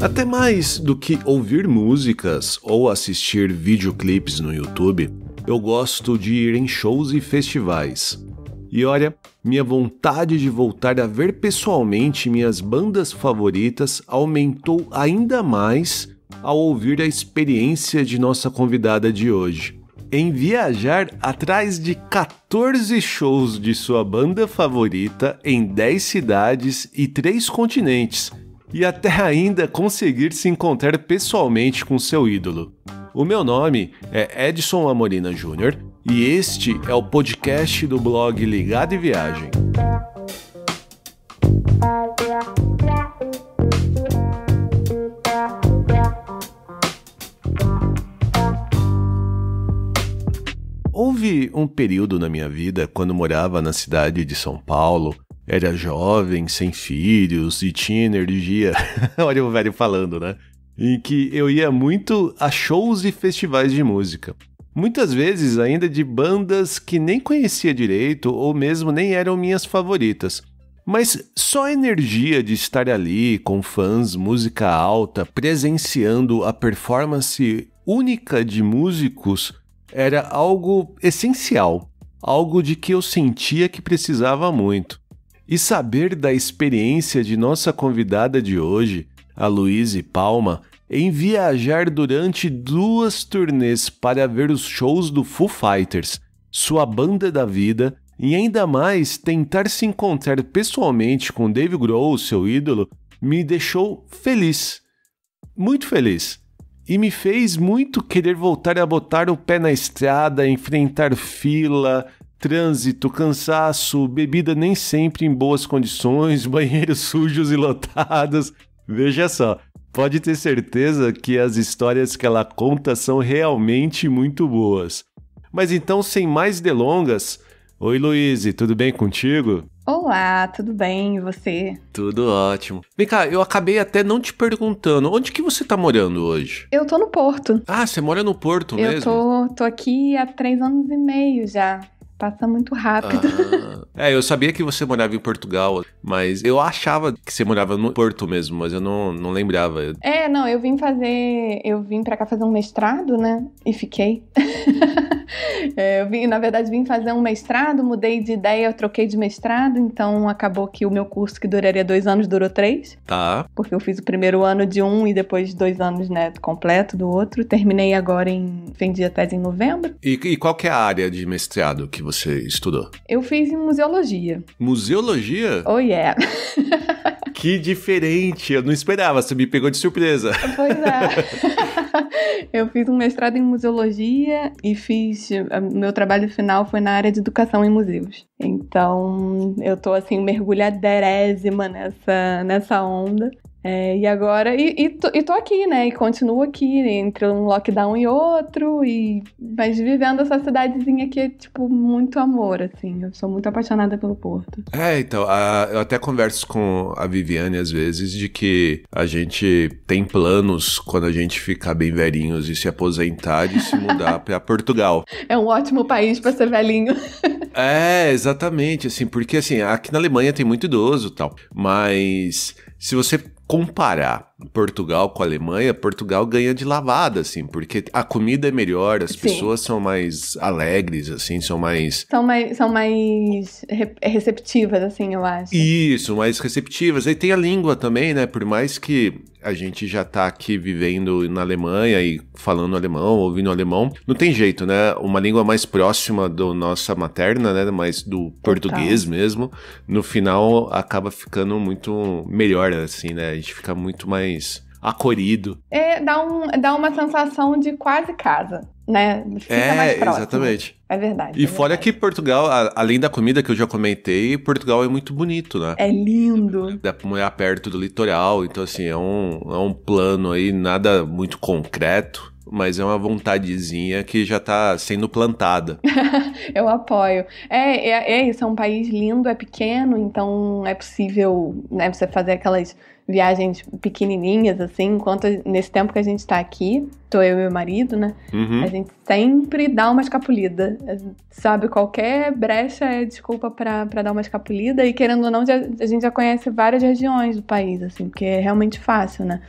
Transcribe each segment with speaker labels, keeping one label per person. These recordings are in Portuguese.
Speaker 1: Até mais do que ouvir músicas ou assistir videoclipes no YouTube, eu gosto de ir em shows e festivais. E olha, minha vontade de voltar a ver pessoalmente minhas bandas favoritas aumentou ainda mais ao ouvir a experiência de nossa convidada de hoje em viajar atrás de 14 shows de sua banda favorita em 10 cidades e 3 continentes, e até ainda conseguir se encontrar pessoalmente com seu ídolo. O meu nome é Edson Amorina Jr. e este é o podcast do blog Ligado e Viagem. Houve um período na minha vida quando morava na cidade de São Paulo, era jovem, sem filhos e tinha energia. Olha o velho falando, né? Em que eu ia muito a shows e festivais de música. Muitas vezes ainda de bandas que nem conhecia direito ou mesmo nem eram minhas favoritas. Mas só a energia de estar ali com fãs, música alta, presenciando a performance única de músicos era algo essencial, algo de que eu sentia que precisava muito. E saber da experiência de nossa convidada de hoje, a Luíse Palma, em viajar durante duas turnês para ver os shows do Foo Fighters, sua banda da vida, e ainda mais tentar se encontrar pessoalmente com Dave Grohl, seu ídolo, me deixou feliz. Muito feliz e me fez muito querer voltar a botar o pé na estrada, enfrentar fila, trânsito, cansaço, bebida nem sempre em boas condições, banheiros sujos e lotados. Veja só, pode ter certeza que as histórias que ela conta são realmente muito boas. Mas então, sem mais delongas, oi Luiz, tudo bem contigo?
Speaker 2: Olá, tudo bem? E você?
Speaker 1: Tudo ótimo. Vem cá, eu acabei até não te perguntando, onde que você tá morando hoje?
Speaker 2: Eu tô no Porto.
Speaker 1: Ah, você mora no Porto eu mesmo?
Speaker 2: Eu tô, tô aqui há três anos e meio já passa muito rápido.
Speaker 1: Ah, é, eu sabia que você morava em Portugal, mas eu achava que você morava no Porto mesmo, mas eu não, não lembrava.
Speaker 2: É, não, eu vim fazer. Eu vim para cá fazer um mestrado, né? E fiquei. é, eu vim, na verdade, vim fazer um mestrado, mudei de ideia, eu troquei de mestrado, então acabou que o meu curso, que duraria dois anos, durou três. Tá. Porque eu fiz o primeiro ano de um e depois dois anos, né, completo do outro. Terminei agora em. Vendi a tese em novembro.
Speaker 1: E, e qual que é a área de mestrado que você você estudou?
Speaker 2: Eu fiz em museologia.
Speaker 1: Museologia? Oh, yeah. que diferente! Eu não esperava, você me pegou de surpresa.
Speaker 2: Pois é. Eu fiz um mestrado em museologia e fiz. Eh, meu trabalho final foi na área de educação em museus. Então, eu tô assim, mergulhadésima nessa, nessa onda. É, e agora, e, e, tô, e, tô, aqui, né? E continuo aqui, entre um lockdown e outro, e mas vivendo essa cidadezinha que é, tipo, muito amor, assim. Eu sou muito apaixonada pelo Porto.
Speaker 1: É, então, a, eu até converso com a Viviane às vezes de que a gente tem planos quando a gente ficar bem velhinhos e se aposentar de se mudar para Portugal.
Speaker 2: É um ótimo país para ser velhinho.
Speaker 1: é, exatamente, assim, porque assim, aqui na Alemanha tem muito idoso e tal, mas se você comparar Portugal com a Alemanha, Portugal ganha de lavada, assim, porque a comida é melhor, as Sim. pessoas são mais alegres, assim, são mais.
Speaker 2: São mais, são mais re receptivas, assim, eu acho.
Speaker 1: Isso, mais receptivas. E tem a língua também, né? Por mais que a gente já tá aqui vivendo na Alemanha e falando alemão, ouvindo alemão, não tem jeito, né? Uma língua mais próxima da nossa materna, né? Mais do português mesmo, no final acaba ficando muito melhor, assim, né? A gente fica muito mais mais acolhido.
Speaker 2: É, dá, um, dá uma sensação de quase casa, né? Fica é, mais próximo. exatamente. É verdade.
Speaker 1: E é fora verdade. que Portugal, a, além da comida que eu já comentei, Portugal é muito bonito, né? É
Speaker 2: lindo.
Speaker 1: Dá pra morar perto do litoral, então assim, é um, é um plano aí, nada muito concreto mas é uma vontadezinha que já está sendo plantada.
Speaker 2: Eu apoio. É, é, é, isso, é um país lindo, é pequeno, então é possível né, você fazer aquelas viagens pequenininhas, assim, enquanto nesse tempo que a gente está aqui, tô eu e meu marido, né? Uhum. A gente sempre dá uma escapulida, é, sabe? Qualquer brecha é desculpa para dar uma escapulida e querendo ou não, já, a gente já conhece várias regiões do país, assim, porque é realmente fácil, né?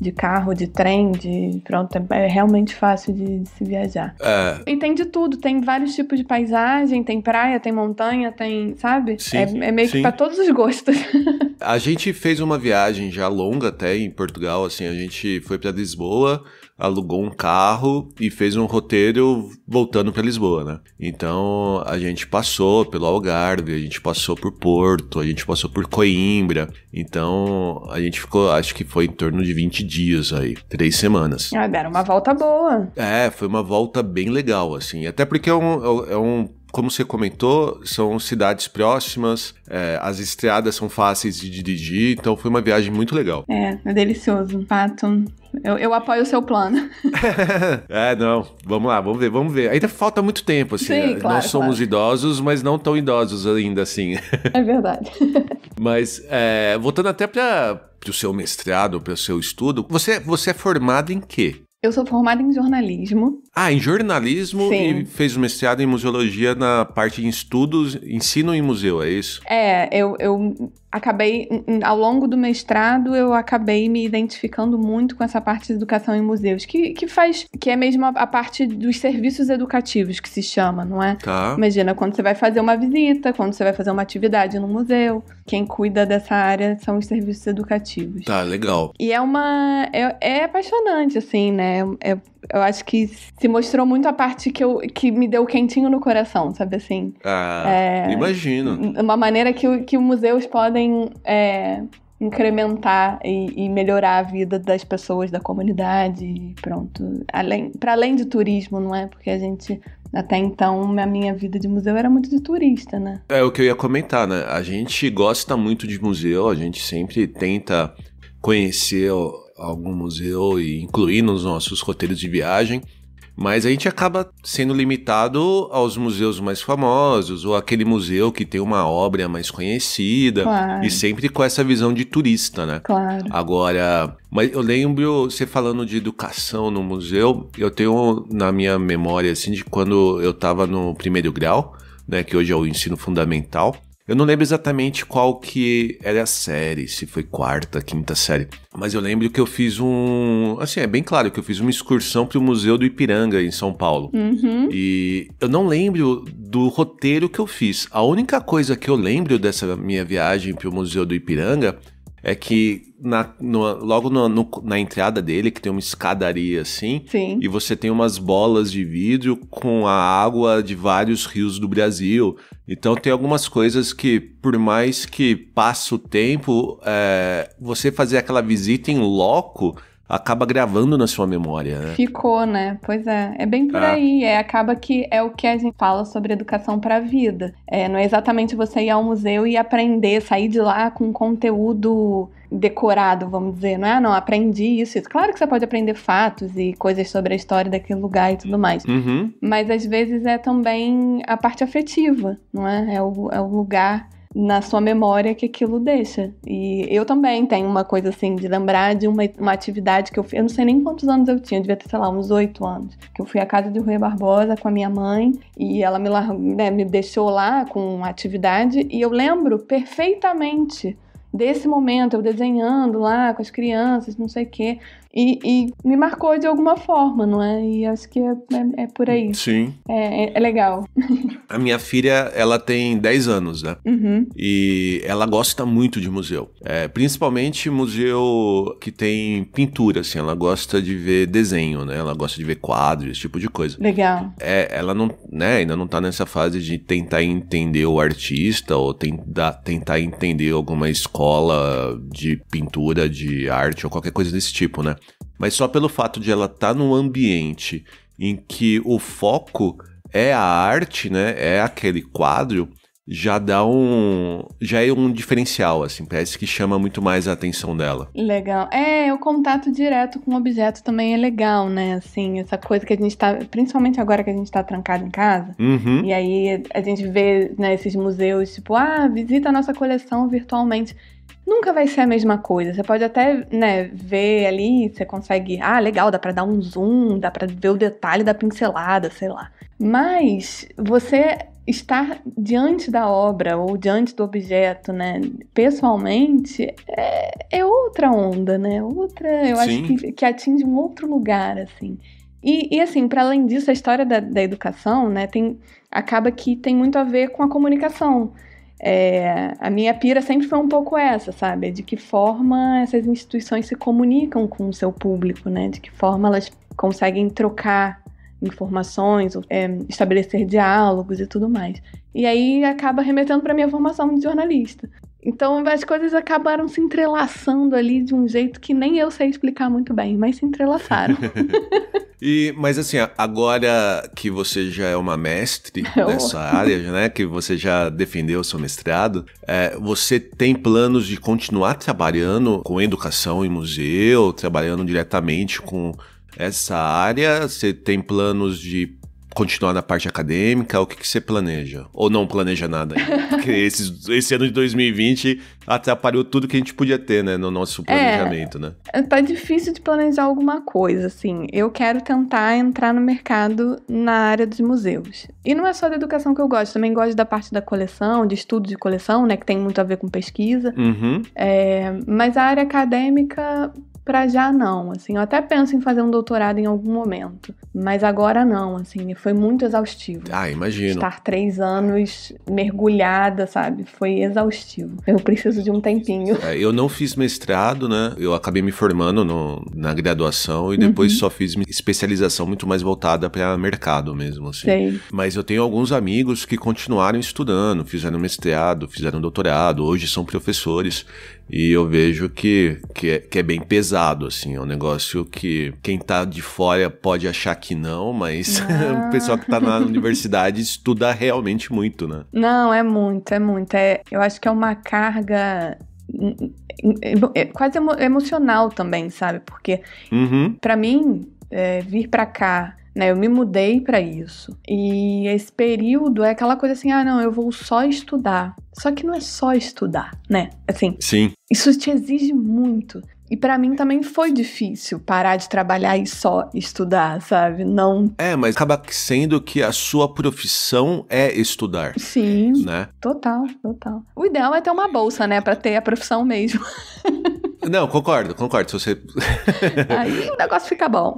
Speaker 2: de carro, de trem, de pronto, é, é realmente fácil de, de se viajar. É. E tem de tudo, tem vários tipos de paisagem, tem praia, tem montanha, tem, sabe? Sim, é, é meio sim. que para todos os gostos.
Speaker 1: a gente fez uma viagem já longa até em Portugal, assim, a gente foi para Lisboa, alugou um carro e fez um roteiro voltando para Lisboa, né? Então a gente passou pelo Algarve, a gente passou por Porto, a gente passou por Coimbra. Então a gente ficou, acho que foi em torno de 20 dias aí, três semanas.
Speaker 2: Ah, deram uma volta boa.
Speaker 1: É, foi uma volta bem legal, assim. Até porque é um, é um é como você comentou, são cidades próximas, é, as estradas são fáceis de dirigir, então foi uma viagem muito legal.
Speaker 2: É, é delicioso. Pato, eu, eu apoio o seu plano.
Speaker 1: é, não, vamos lá, vamos ver, vamos ver. Ainda falta muito tempo, assim. Sim, né? claro, Nós somos claro. idosos, mas não tão idosos ainda, assim. É verdade. mas, é, voltando até para o seu mestrado, para o seu estudo, você, você é formado em quê?
Speaker 2: Eu sou formada em jornalismo.
Speaker 1: Ah, em jornalismo Sim. e fez o mestrado em museologia na parte de estudos, ensino em museu, é
Speaker 2: isso? É, eu, eu acabei ao longo do mestrado eu acabei me identificando muito com essa parte de educação em museus que, que faz que é mesmo a, a, parte dos serviços educativos que se chama não é tá. imagina quando você vai fazer uma visita quando você vai fazer uma atividade no museu quem cuida dessa área são os serviços educativos
Speaker 1: tá legal
Speaker 2: e é uma é, é apaixonante assim né é, é eu acho que se mostrou muito a parte que, eu, que me deu quentinho no coração, sabe assim?
Speaker 3: Ah, é, imagino.
Speaker 2: Uma maneira que, que museus podem é, incrementar e, e, melhorar a vida das pessoas, da comunidade, pronto. Além, para além de turismo, não é? Porque a gente até então, a minha vida de museu era muito de turista, né?
Speaker 1: É o que eu ia comentar, né? A gente gosta muito de museu, a gente sempre tenta conhecer algum museu e incluir nos nossos roteiros de viagem, mas a gente acaba sendo limitado aos museus mais famosos ou aquele museu que tem uma obra mais conhecida claro. e sempre com essa visão de turista, né? Claro. Agora, mas eu lembro você falando de educação no museu, eu tenho na minha memória assim de quando eu estava no primeiro grau, né, que hoje é o ensino fundamental. Eu não lembro exatamente qual que era a série, se foi quarta, quinta série. Mas eu lembro que eu fiz um. Assim, é bem claro que eu fiz uma excursão pro Museu do Ipiranga, em São Paulo. Uhum. E eu não lembro do roteiro que eu fiz. A única coisa que eu lembro dessa minha viagem pro Museu do Ipiranga é que na, no, logo no, no, na entrada dele, que tem uma escadaria assim, Sim. e você tem umas bolas de vidro com a água de vários rios do Brasil. Então tem algumas coisas que, por mais que passe o tempo, é, você fazer aquela visita em loco acaba gravando na sua memória, né?
Speaker 2: Ficou, né? Pois é. É bem por ah. aí. É, acaba que é o que a gente fala sobre educação para a vida. É, não é exatamente você ir ao museu e aprender, sair de lá com conteúdo decorado, vamos dizer, não é? Ah, não, aprendi isso, isso. Claro que você pode aprender fatos e coisas sobre a história daquele lugar e tudo mais. Uhum. Mas às vezes é também a parte afetiva, não é? É o, é o lugar na sua memória que aquilo deixa. E eu também tenho uma coisa assim de lembrar de uma, uma atividade que eu fiz. Eu não sei nem quantos anos eu tinha, eu devia ter, sei lá, uns oito anos. Que eu fui à casa de Rui Barbosa com a minha mãe e ela me, largou, né, me deixou lá com uma atividade e eu lembro perfeitamente desse momento, eu desenhando lá com as crianças, não sei o quê e, e, me marcou de alguma forma, não é? E acho que é, é, é por aí. Sim. É, é, é legal.
Speaker 1: A minha filha, ela tem 10 anos, né? Uhum. E ela gosta muito de museu. É, principalmente museu que tem pintura, assim. Ela gosta de ver desenho, né? Ela gosta de ver quadros, esse tipo de coisa. Legal. É, ela não, né, ainda não tá nessa fase de tentar entender o artista ou tentar, tentar entender alguma escola de pintura, de arte ou qualquer coisa desse tipo, né? mas só pelo fato de ela estar tá num ambiente em que o foco é a arte, né? É aquele quadro, já dá um. já é um diferencial, assim, parece que chama muito mais a atenção dela.
Speaker 2: Legal. É, o contato direto com o objeto também é legal, né? Assim, essa coisa que a gente tá. Principalmente agora que a gente tá trancado em casa. Uhum. E aí a gente vê né, esses museus, tipo, ah, visita a nossa coleção virtualmente. Nunca vai ser a mesma coisa. Você pode até, né, ver ali, você consegue, ah, legal, dá para dar um zoom, dá para ver o detalhe da pincelada, sei lá. Mas você estar diante da obra ou diante do objeto, né, pessoalmente, é, é outra onda, né? Outra, eu Sim. acho que, que, atinge um outro lugar, assim. E, e assim, para além disso, a história da, da, educação, né, tem, acaba que tem muito a ver com a comunicação. É, a minha pira sempre foi um pouco essa, sabe? De que forma essas instituições se comunicam com o seu público, né? De que forma elas conseguem trocar informações, é, estabelecer diálogos e tudo mais. E aí acaba remetendo para minha formação de jornalista. Então as coisas acabaram se entrelaçando ali de um jeito que nem eu sei explicar muito bem, mas se entrelaçaram.
Speaker 1: e, mas assim, agora que você já é uma mestre é nessa área, né? Que você já defendeu o seu mestrado, é, você tem planos de continuar trabalhando com educação em museu, trabalhando diretamente com essa área? Você tem planos de continuar na parte acadêmica? O que, que você planeja? Ou não planeja nada? Porque esse ano de 2020 atrapalhou tudo que a gente podia ter, né? No nosso é, planejamento, né?
Speaker 2: é, né? Tá difícil de planejar alguma coisa, assim. Eu quero tentar entrar no mercado na área dos museus. E não é só da educação que eu gosto, também gosto da parte da coleção, de estudo de coleção, né? Que tem muito a ver com pesquisa. Uhum. É, mas a área acadêmica para já não, assim. Eu até penso em fazer um doutorado em algum momento, mas agora não, assim. Foi muito exaustivo.
Speaker 1: Ah, imagino. Estar
Speaker 2: três anos mergulhada, sabe? Foi exaustivo. Eu preciso de um tempinho.
Speaker 1: É, eu não fiz mestrado, né? Eu acabei me formando no, na graduação e depois uhum. só fiz especialização muito mais voltada para mercado mesmo, assim. Sei. Mas eu tenho alguns amigos que continuaram estudando, fizeram mestrado, fizeram doutorado, hoje são professores. E eu vejo que, que é, que, é, bem pesado, assim. É um negócio que quem tá de fora pode achar que não, mas o pessoal que tá na universidade estuda realmente muito, né?
Speaker 2: Não, é muito, é muito. É, eu acho que é uma carga hum, hum, é, é quase emo emocional também, sabe? Porque uhum. para mim, é, vir para cá né? Eu me mudei para isso. E esse período é aquela coisa assim: ah, não, eu vou só estudar. Só que não é só estudar, né? Assim. Sim. Isso te exige muito. E para mim também foi difícil parar de trabalhar e só estudar, sabe? Não.
Speaker 1: É, mas acaba sendo que a sua profissão é estudar.
Speaker 2: Sim. Né? Total, total. O ideal é ter uma bolsa, né, para ter a profissão mesmo.
Speaker 1: Não, concordo, concordo. Se você.
Speaker 2: Aí o negócio fica bom.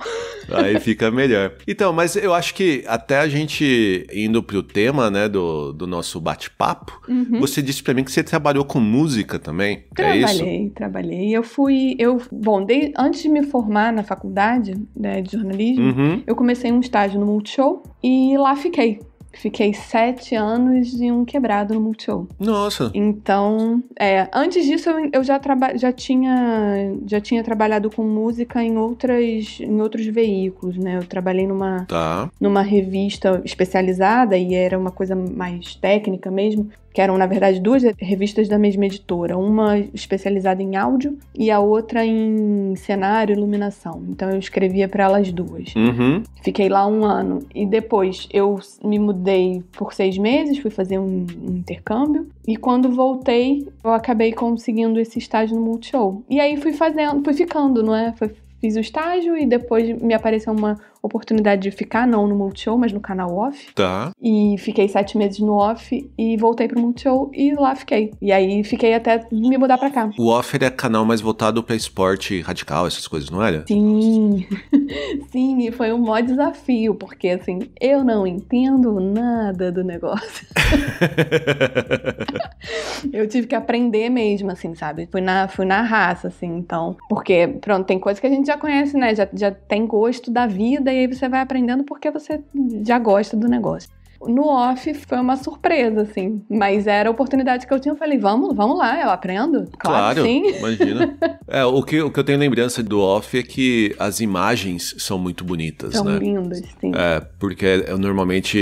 Speaker 1: Aí fica melhor. Então, mas eu acho que até a gente indo pro tema, né, do, do nosso bate-papo, uhum. você disse para mim que você trabalhou com música também. Trabalhei, é isso? trabalhei.
Speaker 2: trabalhei. Eu fui. Eu, bom, antes de me formar na faculdade né, de jornalismo, uhum. eu comecei um estágio no Multishow e lá fiquei. Fiquei sete anos de um quebrado no Multishow. Nossa! Então, é, antes disso eu, eu já, já, tinha, já tinha trabalhado com música em, outras, em outros veículos, né? Eu trabalhei numa, tá. numa revista especializada e era uma coisa mais técnica mesmo que eram na verdade duas revistas da mesma editora, uma especializada em áudio e a outra em cenário e iluminação. Então eu escrevia para elas duas. Uhum. Fiquei lá um ano e depois eu me mudei por seis meses, fui fazer um, intercâmbio e quando voltei eu acabei conseguindo esse estágio no Multishow. E aí fui fazendo, fui ficando, não é? Fui, fiz o estágio e depois me apareceu uma oportunidade de ficar, não no Multishow, mas no canal off. Tá. E fiquei sete meses no off e voltei pro Multishow e lá fiquei. E aí fiquei até me mudar pra cá.
Speaker 1: O off é canal mais voltado pra esporte radical, essas coisas, não era?
Speaker 2: Sim. Sim, e foi um maior desafio, porque assim, eu não entendo nada do negócio. eu tive que aprender mesmo, assim, sabe? Fui na, fui na raça, assim, então. Porque, pronto, tem coisa que a gente já conhece, né? Já, já tem gosto da vida e aí você vai aprendendo porque você já gosta do negócio. No off foi uma surpresa, assim. Mas era a oportunidade que eu tinha. Eu falei, vamos, vamos lá, eu aprendo. Claro, claro sim. imagina.
Speaker 1: é, o que, o que eu tenho lembrança do off é que as imagens são muito bonitas, são né? São lindas, sim. É, porque normalmente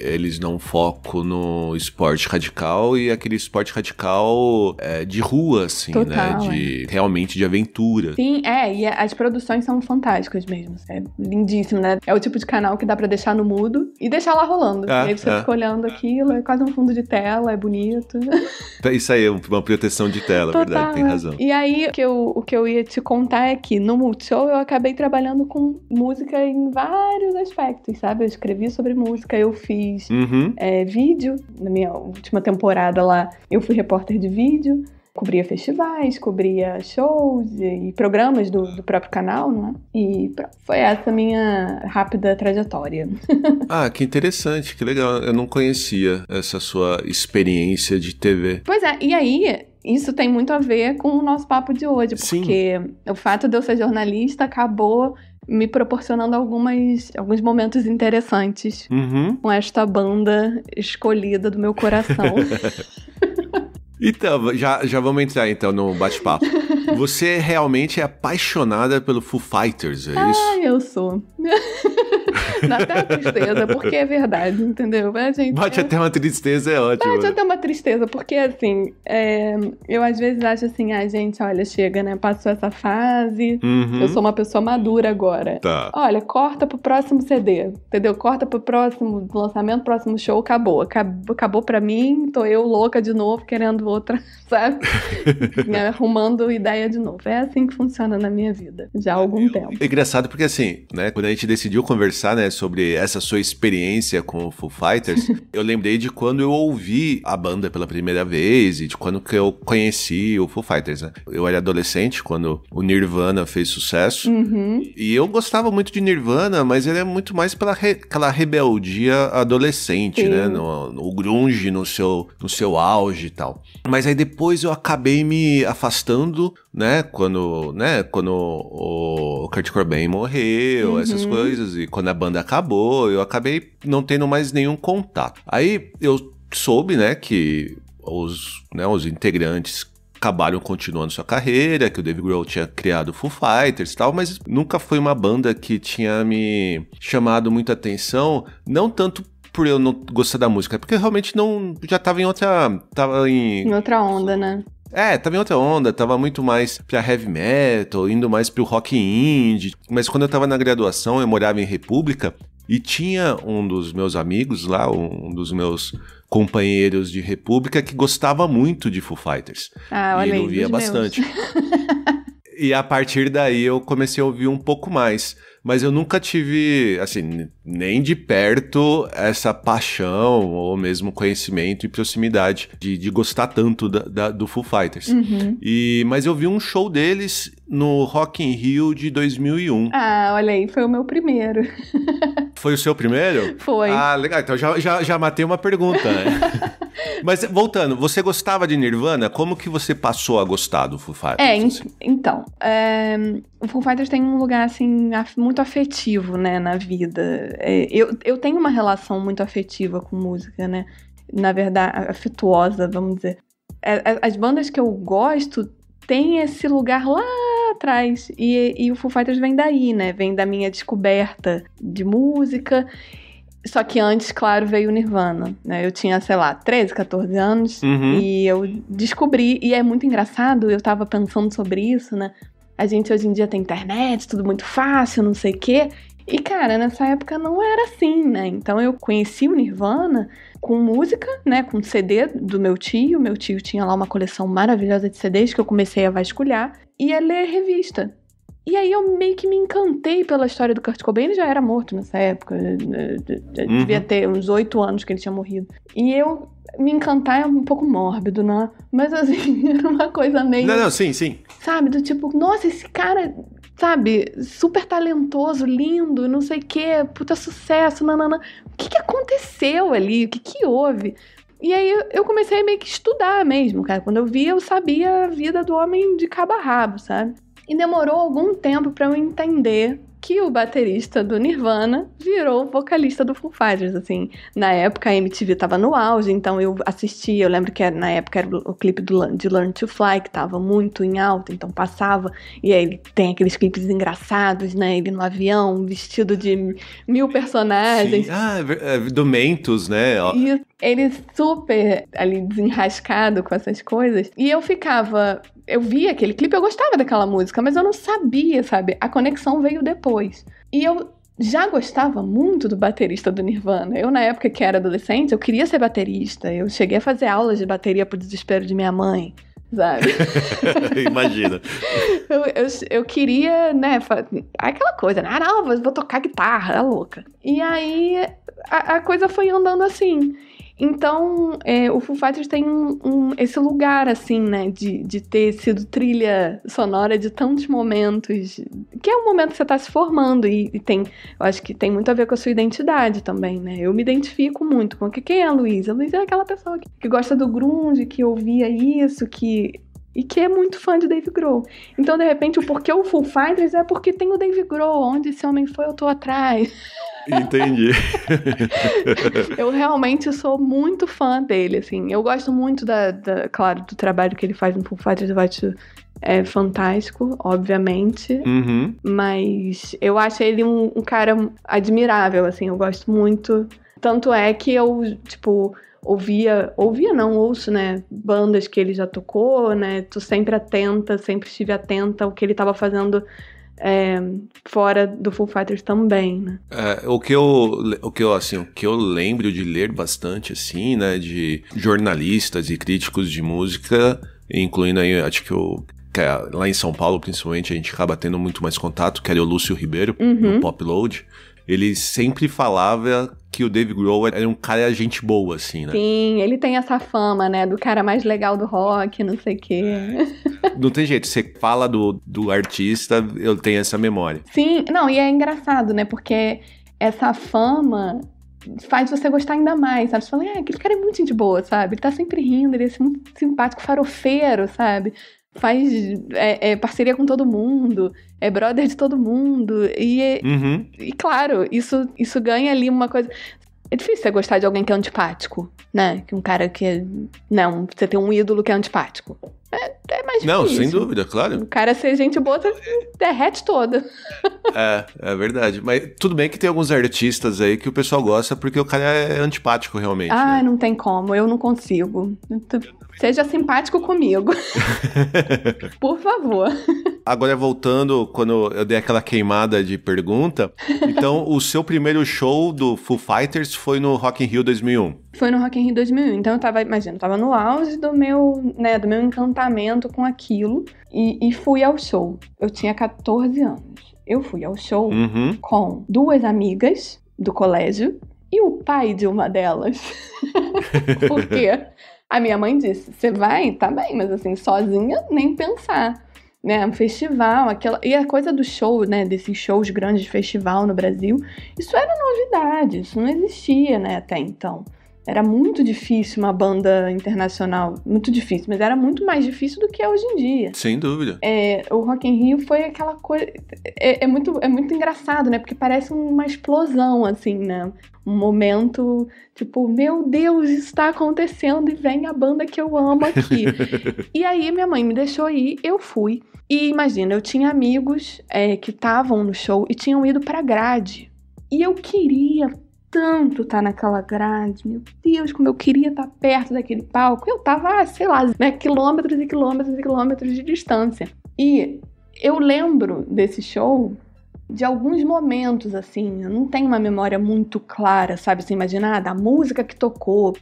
Speaker 1: eles não focam no esporte radical e aquele esporte radical é, de rua, assim, né? Total, né? De, é. Realmente de aventura.
Speaker 2: Sim, é, e é, as produções são fantásticas mesmo. É lindíssimo, né? É o tipo de canal que dá para deixar no mudo e deixar lá rolando. É aí é, você é. fica olhando aquilo, é quase um fundo de tela, é bonito.
Speaker 1: Tá, isso aí é uma proteção de tela, é Total, verdade, tem é. razão.
Speaker 2: E aí, o que, eu, o que eu ia te contar é que no Multishow eu acabei trabalhando com música em vários aspectos, sabe? Eu escrevi sobre música, eu fiz uhum. é, vídeo, na minha última temporada lá, eu fui repórter de vídeo cobria festivais, cobria shows e programas do, do próprio canal, né? E foi essa minha rápida trajetória.
Speaker 1: ah, que interessante, que legal. Eu não conhecia essa sua experiência de TV.
Speaker 2: Pois é, e aí isso tem muito a ver com o nosso papo de hoje, porque Sim. o fato de eu ser jornalista acabou me proporcionando algumas, alguns momentos interessantes uhum. com esta banda escolhida do meu coração.
Speaker 1: Então, já, já vamos entrar então no bate-papo. Você realmente é apaixonada pelo Foo Fighters, é ah, isso?
Speaker 2: Ah, eu sou. Dá até uma tristeza, porque é verdade, entendeu? A gente, Bate é até
Speaker 1: uma tristeza, é ótimo. Bate né?
Speaker 2: até uma tristeza, porque assim, é... eu às vezes acho assim, ah, gente, olha, chega, né? Passou essa fase, uhum. eu sou uma pessoa madura agora. Tá. Olha, corta pro próximo CD, entendeu? Corta pro próximo lançamento, próximo show, acabou. Acabou, acabou pra mim, tô eu louca de novo, querendo outra, sabe? Arrumando ideia ideia de novo. É assim que funciona na minha vida, já há algum é, eu, tempo.
Speaker 1: É engraçado porque assim, né, quando a gente decidiu conversar, né, sobre essa sua experiência com o Foo Fighters, eu lembrei de quando eu ouvi a banda pela primeira vez e de quando que eu conheci o Foo Fighters, né? Eu era adolescente quando o Nirvana fez sucesso uhum. e eu gostava muito de Nirvana, mas ele é muito mais pela re aquela rebeldia adolescente, né, Sim. né? No, no grunge no seu, no seu auge e tal. Mas aí depois eu acabei me afastando né, quando, né, quando o Kurt Cobain morreu, uhum. essas coisas, e quando a banda acabou, eu acabei não tendo mais nenhum contato. Aí eu soube, né, que os, né, os integrantes acabaram continuando sua carreira, que o Dave Grohl tinha criado Foo Fighters e tal, mas nunca foi uma banda que tinha me chamado muita atenção, não tanto por eu não gostar da música, porque realmente não já tava em outra tava em, em outra
Speaker 2: onda, né?
Speaker 1: É, também outra onda, tava muito mais pra heavy metal, indo mais pro rock indie. Mas quando eu tava na graduação, eu morava em República e tinha um dos meus amigos lá, um dos meus companheiros de República que gostava muito de Foo Fighters.
Speaker 3: Ah, e olha ele ouvia bastante.
Speaker 1: e a partir daí eu comecei a ouvir um pouco mais. Mas eu nunca tive, assim, nem de perto essa paixão ou mesmo conhecimento e proximidade de, de gostar tanto da, da, do Foo Fighters. Uhum. E, mas eu vi um show deles no Rock in Rio de 2001.
Speaker 2: Ah, olha aí, foi o meu primeiro.
Speaker 1: foi o seu primeiro? Foi. Ah, legal. Então já, já, já matei uma pergunta, né? Mas voltando, você gostava de Nirvana? Como que você passou a gostar do Foo Fighters? É,
Speaker 2: assim? então, é, o Foo Fighters tem um lugar assim af, muito afetivo, né, na vida. É, eu, eu tenho uma relação muito afetiva com música, né? Na verdade, afetuosa, vamos dizer. É, é, as bandas que eu gosto têm esse lugar lá atrás e, e o Foo Fighters vem daí, né? Vem da minha descoberta de música só que antes, claro, veio o Nirvana, né? Eu tinha, sei lá, 13, 14 anos uhum. e eu descobri, e é muito engraçado, eu tava pensando sobre isso, né? A gente hoje em dia tem internet, tudo muito fácil, não sei o quê. E cara, nessa época não era assim, né? Então eu conheci o Nirvana com música, né, com CD do meu tio. Meu tio tinha lá uma coleção maravilhosa de CDs que eu comecei a vasculhar e a ler revista. E aí eu meio que me encantei pela história do Kurt Cobain, ele já era morto nessa época, né? uhum. devia ter uns oito anos que ele tinha morrido. E eu me encantar é um pouco mórbido, né? Mas assim, era uma coisa meio... Não, não, sim, sim. Sabe, do tipo, nossa, esse cara, sabe, super talentoso, lindo, não sei o quê, puta sucesso, nanana. O que que aconteceu ali? O que que houve? E aí eu comecei a meio que estudar mesmo, cara. Quando eu via, eu sabia a vida do homem de cabo a rabo, sabe? E demorou algum tempo para eu entender que o baterista do Nirvana virou vocalista do Foo Fighters, assim. Na época a MTV tava no auge, então eu assisti, eu lembro que era, na época era o clipe do, de Learn to Fly, que tava muito em alta, então passava, e aí tem aqueles clipes engraçados, né, ele no avião, vestido de mil personagens. Sim.
Speaker 1: Ah, é, é, do Mentos, né? E
Speaker 2: ele super ali desenrascado com essas coisas, e eu ficava eu vi aquele clipe, eu gostava daquela música, mas eu não sabia, sabe? A conexão veio depois. E eu já gostava muito do baterista do Nirvana. Eu, na época que era adolescente, eu queria ser baterista. Eu cheguei a fazer aulas de bateria pro desespero de minha mãe, sabe?
Speaker 1: Imagina.
Speaker 2: Eu, eu, eu, queria, né, aquela coisa, né? Ah, não, vou tocar guitarra, é louca. E aí a, a coisa foi andando assim. Então, é, o Foo Fighters tem um, um, esse lugar, assim, né, de, de ter sido trilha sonora de tantos momentos, que é um momento que você está se formando e, e, tem, eu acho que tem muito a ver com a sua identidade também, né? Eu me identifico muito com quem é a Luísa. A Luísa é aquela pessoa que, que gosta do grunge, que ouvia isso, que e que é muito fã de Dave Grohl. Então, de repente, o porquê o Full Fighters é porque tem o Dave Grohl, onde esse homem foi, eu tô atrás.
Speaker 1: Entendi. eu
Speaker 2: realmente sou muito fã dele, assim. Eu gosto muito da, da claro, do trabalho que ele faz no Foo Fighters, eu acho é fantástico, obviamente. Uhum. Mas eu acho ele um, um cara admirável, assim. Eu gosto muito. Tanto é que eu, tipo, ouvia, ouvia não, ouço, né, bandas que ele já tocou, né, tô sempre atenta, sempre estive atenta ao que ele estava fazendo é, fora do Full Fighters também, né?
Speaker 1: É, o que eu, o que eu, assim, o que eu lembro de ler bastante, assim, né, de jornalistas e críticos de música, incluindo aí, acho que o é, lá em São Paulo, principalmente, a gente acaba tendo muito mais contato, que era o Lúcio Ribeiro, uhum. no Popload. Ele sempre falava que o Dave Grohl era um cara gente boa, assim, né?
Speaker 2: Sim, ele tem essa fama, né? Do cara mais legal do rock, não sei o quê. É.
Speaker 1: Não tem jeito, você fala do, do artista, eu tenho essa memória.
Speaker 2: Sim, não, e é engraçado, né? Porque essa fama faz você gostar ainda mais, sabe? Você fala, ah, aquele cara é muito gente boa, sabe? Ele tá sempre rindo, ele é muito simpático, farofeiro, sabe? faz é, é, parceria com todo mundo, é brother de todo mundo. E, é, uhum. e claro, isso, isso ganha ali uma coisa. É difícil você gostar de alguém que é antipático, né? Que um cara que é. Não, você tem um ídolo que é antipático. É, é mais Não, sem dúvida, claro. O cara ser gente boa derrete toda.
Speaker 1: É, é verdade. Mas tudo bem que tem alguns artistas aí que o pessoal gosta porque o cara é antipático realmente.
Speaker 2: Ah, né? não tem como, eu não consigo. Seja simpático comigo. Por favor.
Speaker 1: Agora voltando, quando eu dei aquela queimada de pergunta, então o seu primeiro show do Foo Fighters foi no Rock in Rio 2001
Speaker 2: foi no Rock in Rio 2001. Então eu tava, imagina, eu tava no auge do meu, né, do meu encantamento com aquilo e, e fui ao show. Eu tinha 14 anos. Eu fui ao show uhum. com duas amigas do colégio e o pai de uma delas. Porque a minha mãe disse: "Você vai, tá bem, mas assim, sozinha nem pensar" né, um festival, aquela e a coisa do show, né, desses shows grandes de festival no Brasil, isso era novidade, isso não existia, né, até então. Era muito difícil uma banda internacional, muito difícil, mas era muito mais difícil do que é hoje em dia.
Speaker 1: Sem dúvida.
Speaker 2: É, o Rock in Rio foi aquela coisa, é, é, muito, é muito engraçado, né? Porque parece uma explosão, assim, né? Um momento, tipo, meu Deus, isso está acontecendo e vem a banda que eu amo aqui. e aí minha mãe me deixou ir, eu fui. E imagina, eu tinha amigos é, que estavam no show e tinham ido pra grade. E eu queria tanto estar tá naquela grade. Meu Deus, como eu queria estar tá perto daquele palco. Eu tava, ah, sei lá, né, quilômetros e quilômetros e quilômetros de distância. E eu lembro desse show de alguns momentos, assim. Eu não tenho uma memória muito clara, sabe? Você imaginar ah, da música que tocou.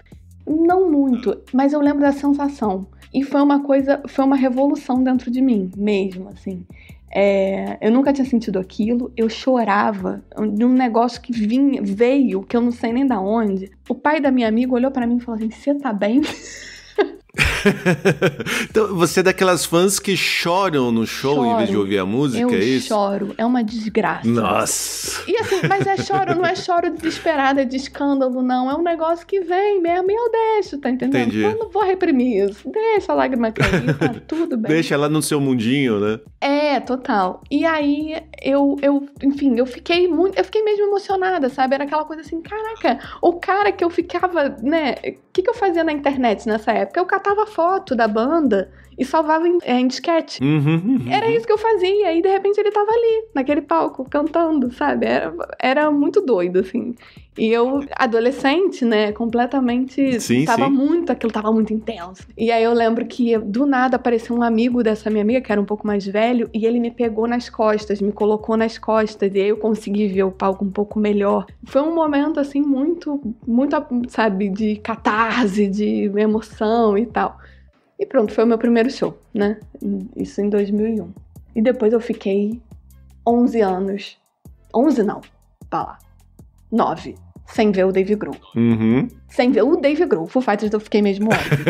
Speaker 2: Não muito, mas eu lembro da sensação. E foi uma coisa, foi uma revolução dentro de mim mesmo, assim. É, eu nunca tinha sentido aquilo, eu chorava de um negócio que vinha, veio, que eu não sei nem da onde. O pai da minha amiga olhou para mim e falou assim: Você tá bem?
Speaker 1: então, você é daquelas fãs que choram no show choro. em vez de ouvir a música, eu é isso?
Speaker 2: choro, é uma desgraça.
Speaker 1: Nossa!
Speaker 2: E assim, mas é choro, não é choro desesperado, é de escândalo, não. É um negócio que vem mesmo e eu deixo, tá entendendo? Entendi. Eu não vou reprimir isso. Deixa a lágrima cair, tá tudo bem. Deixa
Speaker 1: ela no seu mundinho, né?
Speaker 2: É, total. E aí, eu, eu enfim, eu fiquei muito, eu fiquei mesmo emocionada, sabe? Era aquela coisa assim, caraca, o cara que eu ficava, né? O que, que eu fazia na internet nessa época? Eu catava foto da banda e salvava em, é, em disquete. Uhum, uhum, uhum. Era isso que eu fazia. E de repente ele tava ali, naquele palco, cantando, sabe? Era, era muito doido, assim. E eu, adolescente, né, completamente. Sim, tava sim. muito, aquilo tava muito intenso. E aí eu lembro que do nada apareceu um amigo dessa minha amiga, que era um pouco mais velho, e ele me pegou nas costas, me colocou nas costas, e aí eu consegui ver o palco um pouco melhor. Foi um momento, assim, muito, muito, sabe, de catarse, de emoção e tal. E pronto, foi o meu primeiro show, né? Isso em 2001. E depois eu fiquei 11 anos. 11 não, pra tá lá 9. Sem ver o Dave Grohl. Uhum. Sem ver o Dave Grohl. Full Fighters eu fiquei mesmo óbvio.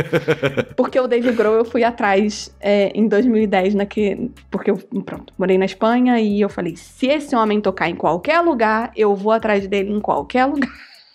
Speaker 2: porque o Dave Grohl eu fui atrás é, em 2010, que porque eu, pronto, morei na Espanha e eu falei, se esse homem tocar em qualquer lugar, eu vou atrás dele em qualquer lugar.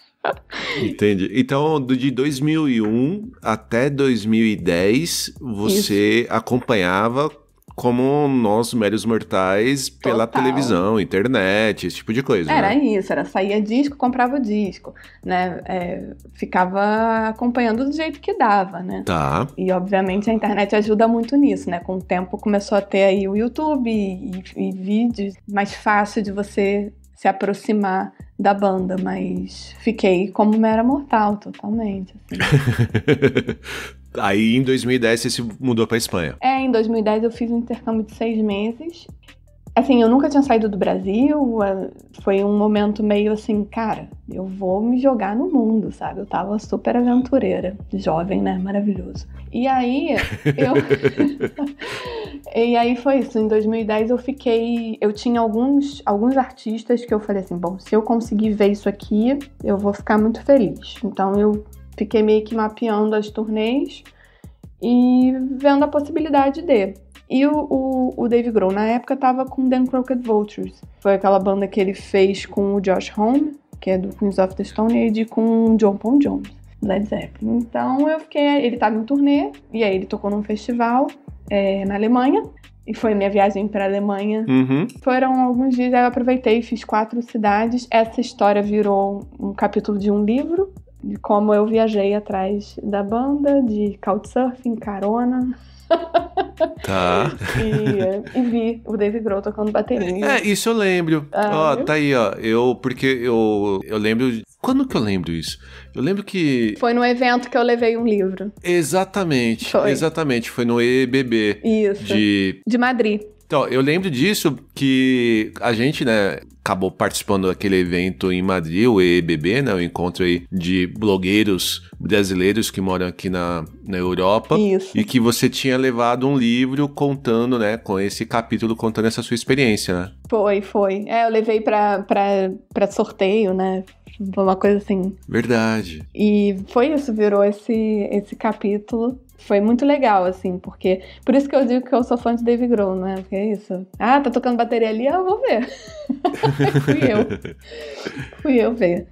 Speaker 1: Entendi. Então, de 2001 até 2010, você Isso. acompanhava como nós, meros mortais, Total. pela televisão, internet, esse tipo de coisa. Era né?
Speaker 2: isso, era saía disco, comprava o disco, né? É, ficava acompanhando do jeito que dava, né? Tá. E obviamente a internet ajuda muito nisso, né? Com o tempo começou a ter aí o YouTube e, e vídeos mais fácil de você se aproximar da banda, mas fiquei como mera mortal totalmente.
Speaker 1: Assim. Aí em 2010 você se mudou pra Espanha.
Speaker 2: É, em 2010 eu fiz um intercâmbio de seis meses. Assim, eu nunca tinha saído do Brasil, é, foi um momento meio assim, cara, eu vou me jogar no mundo, sabe? Eu tava super aventureira, jovem, né? Maravilhoso. E aí, eu. e aí foi isso. Em 2010 eu fiquei. Eu tinha alguns, alguns artistas que eu falei assim: bom, se eu conseguir ver isso aqui, eu vou ficar muito feliz. Então eu fiquei meio que mapeando as turnês e vendo a possibilidade de. E o, o, o Dave Grohl, na época, tava com Dan Crooked Vultures. Foi aquela banda que ele fez com o Josh Homme, que é do Queens of the Stone Age, com o John Paul Jones, Led Zeppelin. Então eu fiquei... Ele tava em turnê, e aí ele tocou num festival é, na Alemanha. E foi minha viagem para a Alemanha. Uhum. Foram alguns dias, aí eu aproveitei, e fiz quatro cidades. Essa história virou um capítulo de um livro de como eu viajei atrás da banda, de couchsurfing, carona. Tá. e, e, vi o Dave Grohl tocando bateria. É,
Speaker 1: isso eu lembro. Ah, ó, viu? tá aí, ó. Eu, porque eu, eu lembro. Quando que eu lembro isso? Eu lembro que.
Speaker 2: Foi no evento que eu levei um livro.
Speaker 1: Exatamente. Foi. Exatamente. Foi no EBB. Isso. De, de Madrid. Então, eu lembro disso que a gente, né, acabou participando daquele evento em Madrid, o EBB, né, o encontro aí de blogueiros brasileiros que moram aqui na, na Europa. Isso. E que você tinha levado um livro contando, né, com esse capítulo, contando essa sua experiência, né?
Speaker 2: Foi, foi. É, eu levei pra, pra, pra sorteio, né, uma coisa assim.
Speaker 1: Verdade.
Speaker 2: E foi isso, virou esse, esse capítulo foi muito legal, assim, porque. Por isso que eu digo que eu sou fã de Dave Grohl, né? Porque é isso. Ah, tá tocando bateria ali, ah, eu vou ver. Fui eu. Fui eu ver.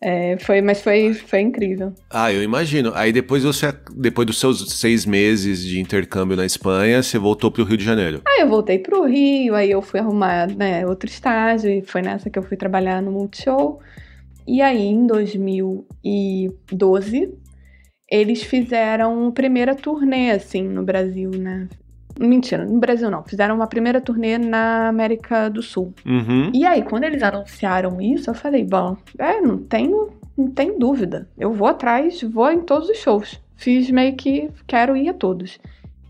Speaker 2: É, foi, mas foi, foi incrível.
Speaker 1: Ah, eu imagino. Aí depois você, depois dos seus seis meses de intercâmbio na Espanha, você voltou para o Rio de Janeiro.
Speaker 2: Ah, eu voltei para o Rio, aí eu fui arrumar né, outro estágio, e foi nessa que eu fui trabalhar no Multishow. E aí, em 2012, eles fizeram primeira turnê, assim, no Brasil, né? Mentira, no Brasil não. Fizeram uma primeira turnê na América do Sul. Uhum. E aí, quando eles anunciaram isso, eu falei, bom, é, não tenho, não tem dúvida. Eu vou atrás, vou em todos os shows. Fiz meio que quero ir a todos.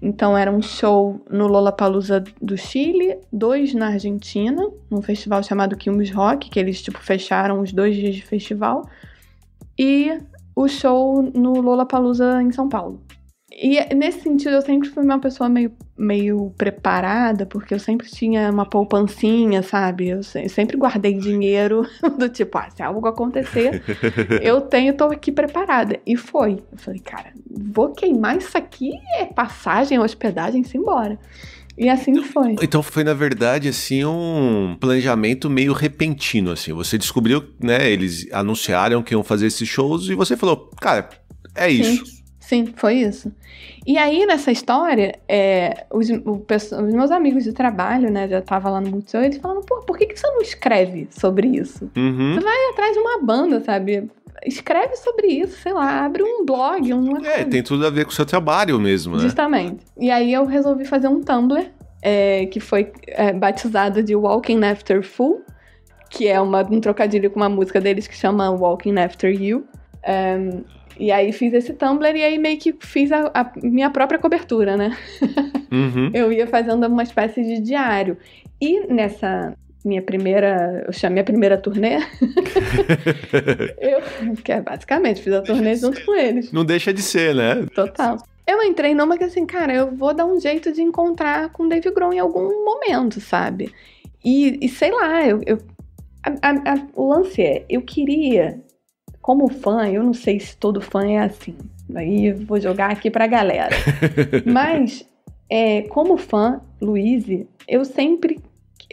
Speaker 2: Então era um show no Lollapalooza do Chile, dois na Argentina, num festival chamado Quilmes Rock, que eles tipo fecharam os dois dias de festival, e o show no Lollapalooza em São Paulo. E nesse sentido eu sempre fui uma pessoa meio, meio preparada, porque eu sempre tinha uma poupancinha, sabe? Eu sempre guardei dinheiro do tipo, ah, se algo acontecer, eu tenho, tô aqui preparada. E foi. Eu falei, cara, vou queimar isso aqui, é passagem, hospedagem, simbora. embora. E assim então, foi.
Speaker 1: Então foi, na verdade, assim, um planejamento meio repentino, assim. Você descobriu, né? Eles anunciaram que iam fazer esses shows e você falou, cara, é Sim. isso.
Speaker 2: Sim, foi isso. E aí, nessa história, é, os, o, os, meus amigos de trabalho, né, já tava lá no Multishow, eles falaram, pô, por que, que você não escreve sobre isso? Uhum. Você vai atrás de uma banda, sabe? escreve sobre isso, sei lá, abre um blog, um. É, coisa.
Speaker 1: tem tudo a ver com o seu trabalho mesmo, né?
Speaker 2: Justamente. E aí eu resolvi fazer um Tumblr, é, que foi é, batizado de Walking After Full, que é uma, um trocadilho com uma música deles que chama Walking After You. e aí fiz esse Tumblr e aí meio que fiz a, a minha própria cobertura, né? Uhum. eu ia fazendo uma espécie de diário. E nessa, minha primeira, eu chamei a primeira turnê. eu, que é basicamente, fiz a turnê junto com eles.
Speaker 1: Não deixa de ser, né?
Speaker 2: Total. Eu entrei numa que assim, cara, eu vou dar um jeito de encontrar com o Dave Grohl em algum momento, sabe? E, e sei lá, eu, eu a, a, a, o lance é, eu queria, como fã, eu não sei se todo fã é assim, aí vou jogar aqui pra galera. Mas, é, como fã, Luiz, eu sempre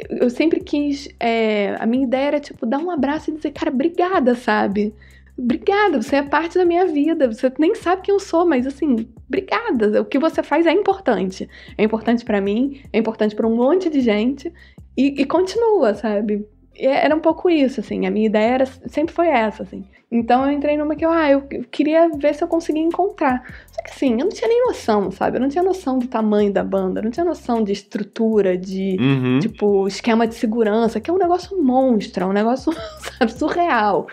Speaker 2: eu sempre quis. É, a minha ideia era, tipo, dar um abraço e dizer, cara, obrigada, sabe? Obrigada, você é parte da minha vida. Você nem sabe quem eu sou, mas assim, obrigada. O que você faz é importante. É importante para mim, é importante para um monte de gente. E, e continua, sabe? E era um pouco isso, assim. A minha ideia era, sempre foi essa, assim. Então eu entrei numa que eu, ah, eu queria ver se eu conseguia encontrar. Só que assim, eu não tinha nem noção, sabe? Eu não tinha noção do tamanho da banda, eu não tinha noção de estrutura, de, uhum. tipo, esquema de segurança, que é um negócio monstro, é um negócio, sabe, surreal.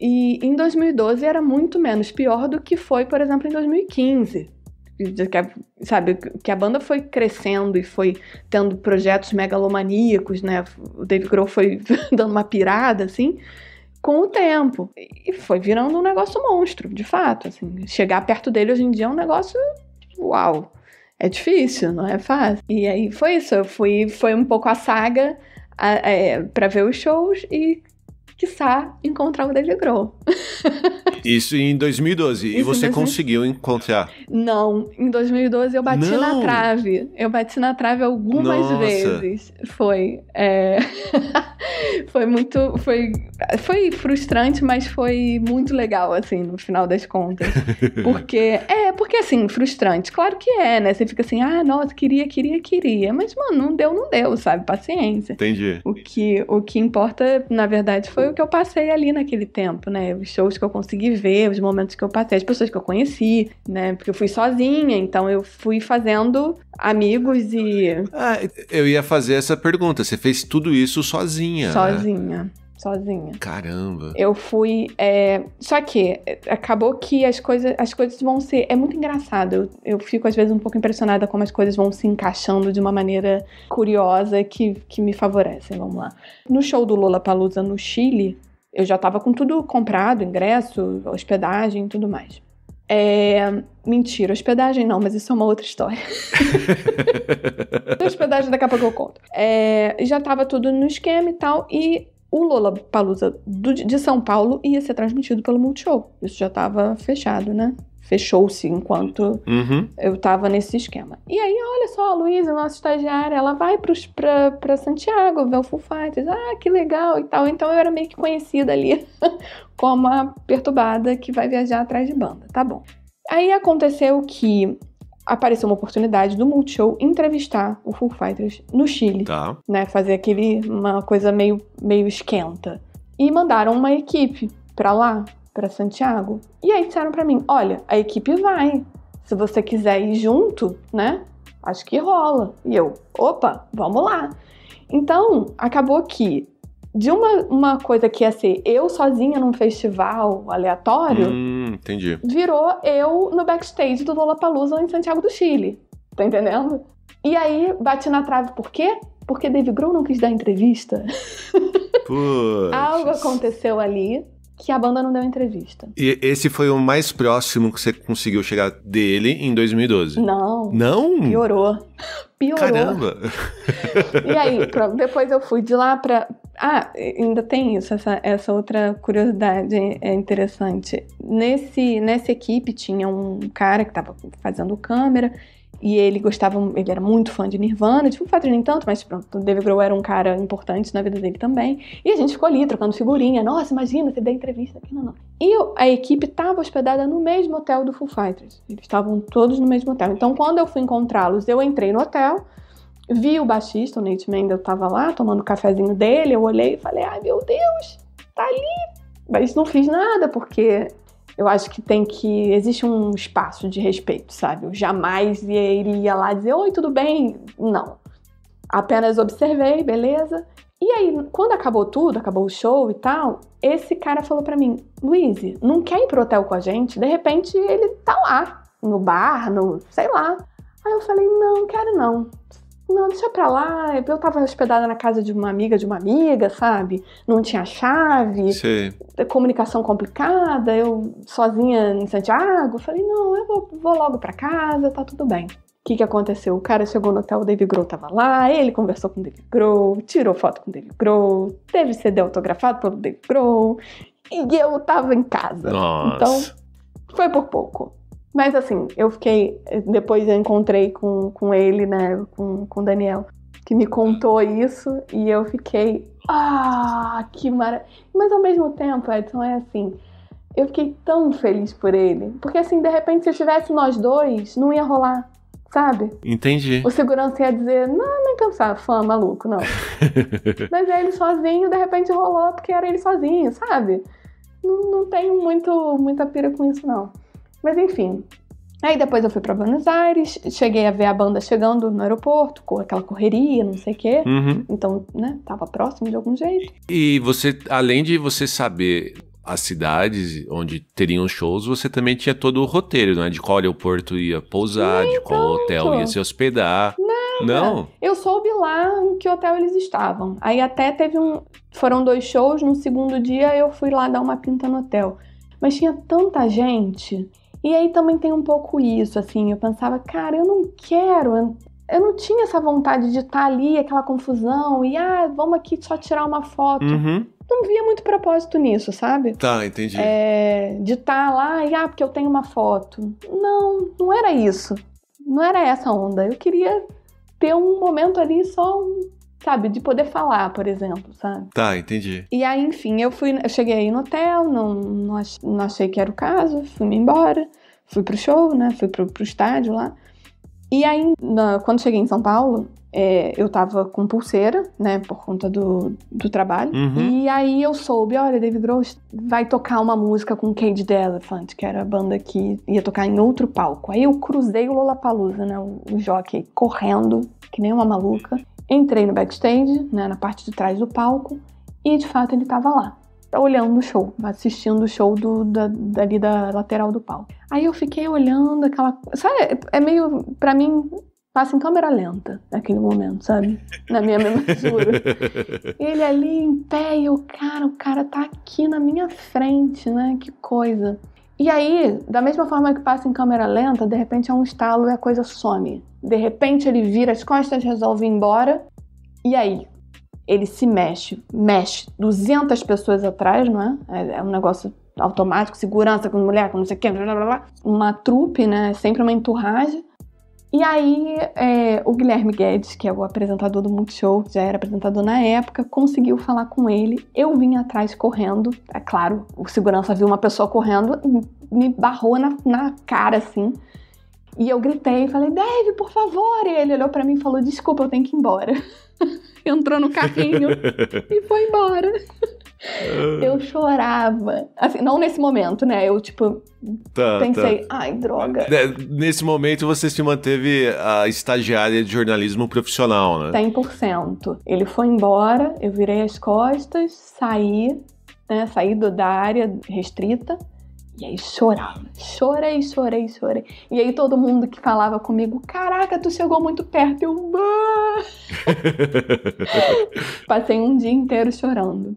Speaker 2: E em 2012 era muito menos pior do que foi, por exemplo, em 2015. Que sabe, que a banda foi crescendo e foi tendo projetos megalomaníacos, né? O Dave Grohl foi dando uma pirada, assim com o tempo. E foi virando um negócio monstro, de fato. Assim, chegar perto dele hoje em dia é um negócio. Tipo, uau! É difícil, não é fácil. E aí foi isso. Eu fui, foi um pouco a saga é, para ver os shows e quiçá, encontrar o David Grohl.
Speaker 1: Isso em 2012. Isso e você conseguiu encontrar?
Speaker 2: Não, em 2012 eu bati Não. na trave. Eu bati na trave algumas Nossa. vezes. Foi. É... foi muito. Foi, foi frustrante, mas foi muito legal, assim, no final das contas. Porque. É, porque assim, frustrante. Claro que é, né? Você fica assim, ah, nossa, queria, queria, queria. Mas, mano, não deu, não deu, sabe? Paciência. Entendi. O que, o que importa, na verdade, foi o que eu passei ali naquele tempo, né? Os shows que eu consegui ver, os momentos que eu passei, as pessoas que eu conheci, né? Porque eu fui sozinha, então eu fui fazendo amigos e. Ah,
Speaker 1: eu ia fazer essa pergunta. Você fez tudo isso sozinha? Sozinha.
Speaker 2: Né? sozinha.
Speaker 1: Caramba! Eu
Speaker 2: fui. É... Só que é, acabou que as coisas, as coisas vão ser. É muito engraçado. Eu, eu fico, às vezes, um pouco impressionada como as coisas vão se encaixando de uma maneira curiosa que, que me favorecem. Vamos lá. No show do Lola Palusa no Chile, eu já estava com tudo comprado, ingresso, hospedagem e tudo mais. É... Mentira, hospedagem não, mas isso é uma outra história. hospedagem daqui a pouco eu conto. É... Já estava tudo no esquema e tal, e o Lola Palusa de São Paulo ia ser transmitido pelo Multishow. Isso já estava fechado, né? Fechou-se enquanto uhum. eu estava nesse esquema. E aí, olha só, a Luísa, nossa estagiária, ela vai para pra, Santiago ver o Full Fighters. Ah, que legal e tal. Então eu era meio que conhecida ali como a perturbada que vai viajar atrás de banda. Tá bom. Aí aconteceu que apareceu uma oportunidade do Multishow entrevistar o Foo Fighters no Chile. Tá. Né, fazer aquele, uma coisa meio, meio esquenta. E mandaram uma equipe pra lá, pra Santiago. E aí disseram pra mim, olha, a equipe vai. Se você quiser ir junto, né, acho que rola. E eu, opa, vamos lá. Então, acabou que de uma, uma coisa que ia assim, ser eu sozinha num festival aleatório,
Speaker 1: hum, entendi.
Speaker 2: virou eu no backstage do Lollapalooza em Santiago do Chile. Tá entendendo? E aí, bati na trave por quê? Porque Dave Grohl não quis dar entrevista. Algo aconteceu ali que a banda não deu entrevista.
Speaker 1: E esse foi o mais próximo que você conseguiu chegar dele em 2012? Não. Não?
Speaker 2: Piorou. Piorou. Caramba! E aí, depois eu fui de lá pra, ah, ainda tem isso, essa, essa outra curiosidade é interessante. Nesse, nessa equipe tinha um cara que estava fazendo câmera e ele gostava, ele era muito fã de Nirvana, tipo, o Fighters, nem tanto, mas pronto, o David Grohl era um cara importante na vida dele também. E a gente ficou ali trocando figurinha, nossa, imagina, você dar entrevista aqui, não, não. E a equipe estava hospedada no mesmo hotel do Foo Fighters, eles estavam todos no mesmo hotel. Então, quando eu fui encontrá-los, eu entrei no hotel, Vi o baixista, o Nate Mendel, tava lá tomando o cafezinho dele, eu olhei e falei, ai meu Deus, tá ali. Mas não fiz nada, porque eu acho que tem que. Existe um espaço de respeito, sabe? Eu jamais iria lá dizer, oi, tudo bem? Não. Apenas observei, beleza. E aí, quando acabou tudo, acabou o show e tal, esse cara falou para mim: Luiz, não quer ir pro hotel com a gente? De repente ele tá lá, no bar, no sei lá. Aí eu falei: não, quero não não, deixa pra lá. Eu tava hospedada na casa de uma amiga de uma amiga, sabe? Não tinha chave, Sim. É comunicação complicada, eu sozinha em Santiago. Falei, não, eu vou, vou logo pra casa, tá tudo bem. O que, que aconteceu? O cara chegou no hotel, o David Grohl tava lá, ele conversou com o David Grohl, tirou foto com o David Grohl, teve CD autografado pelo David Grohl, e eu tava em casa. Nossa. Então, foi por pouco. Mas assim, eu fiquei. Depois eu encontrei com, com ele, né? Com, com o Daniel, que me contou isso e eu fiquei. Ah, que maravilha! Mas ao mesmo tempo, Edson, é assim. Eu fiquei tão feliz por ele. Porque assim, de repente, se eu tivesse nós dois, não ia rolar sabe?
Speaker 1: Entendi. O
Speaker 2: segurança ia dizer, não, nem pensar, é fã, maluco, não. Mas é ele sozinho, de repente rolou porque era ele sozinho, sabe? Não, não tenho muito, muita pira com isso, não. Mas enfim. Aí depois eu fui para Buenos Aires, cheguei a ver a banda chegando no aeroporto, com aquela correria, não sei o quê. Uhum. Então, né, tava próximo de algum jeito.
Speaker 1: E você, além de você saber as cidades onde teriam shows, você também tinha todo o roteiro, né? De qual aeroporto ia pousar, de qual tanto. hotel ia se hospedar. Nada. Não.
Speaker 2: Eu soube lá em que hotel eles estavam. Aí até teve um. Foram dois shows, no segundo dia eu fui lá dar uma pinta no hotel. Mas tinha tanta gente e aí também tem um pouco isso, assim, eu pensava, cara, eu não quero eu não tinha essa vontade de estar tá ali, aquela confusão, e ah, vamos aqui só tirar uma foto. Uhum. Não via muito propósito nisso, sabe?
Speaker 1: Tá, entendi.
Speaker 2: É, de estar tá lá e ah, porque eu tenho uma foto. Não, não era isso. Não era essa onda. Eu queria ter um momento ali só sabe, de poder falar, por exemplo, sabe?
Speaker 1: Tá, entendi.
Speaker 2: E aí, enfim, eu fui, eu cheguei aí no hotel, não, não, ach, não achei que era o caso, fui-me embora, fui pro show, né? Fui pro, pro estádio lá. E aí, na, quando cheguei em São Paulo, é, eu tava com pulseira, né, por conta do, do trabalho. Uhum. E aí eu soube, olha, David Grohl vai tocar uma música com Cage the Elephant, que era a banda que ia tocar em outro palco. Aí eu cruzei o Lollapalooza, né, o, o jockey, correndo, que nem uma maluca. Entrei no backstage, né, na parte de trás do palco, e de fato ele estava lá, olhando o show, assistindo o show do, da, dali da lateral do palco. Aí eu fiquei olhando aquela. Sabe, é, é meio. para mim, passa em câmera lenta naquele momento, sabe? Na minha memória, Ele ali em pé e eu, cara, o cara tá aqui na minha frente, né? Que coisa. E aí, da mesma forma que passa em câmera lenta, de repente é um estalo e a coisa some. De repente ele vira as costas, resolve ir embora. E aí? Ele se mexe, mexe 200 pessoas atrás, não é? é? É um negócio automático, segurança com mulher, com não sei o quê, blá blá blá. Uma trupe, né? Sempre uma enturragem. E aí, é, o Guilherme Guedes, que é o apresentador do Multishow, já era apresentador na época, conseguiu falar com ele. Eu vim atrás correndo. É claro, o segurança viu uma pessoa correndo me barrou na, na cara, assim. E eu gritei, e falei, Dave, por favor. E ele olhou para mim e falou, desculpa, eu tenho que ir embora. Entrou no carrinho e foi embora. eu chorava. Assim, não nesse momento, né? Eu, tipo,
Speaker 1: tá, pensei,
Speaker 2: tá. ai, droga. É,
Speaker 1: nesse momento você se manteve a estagiária de jornalismo profissional, né?
Speaker 2: 100%. Ele foi embora, eu virei as costas, saí, né? Saí do, da área restrita e aí chorava, chorei, chorei, chorei. E aí todo mundo que falava comigo, caraca, tu chegou muito perto, eu. Passei um dia inteiro chorando.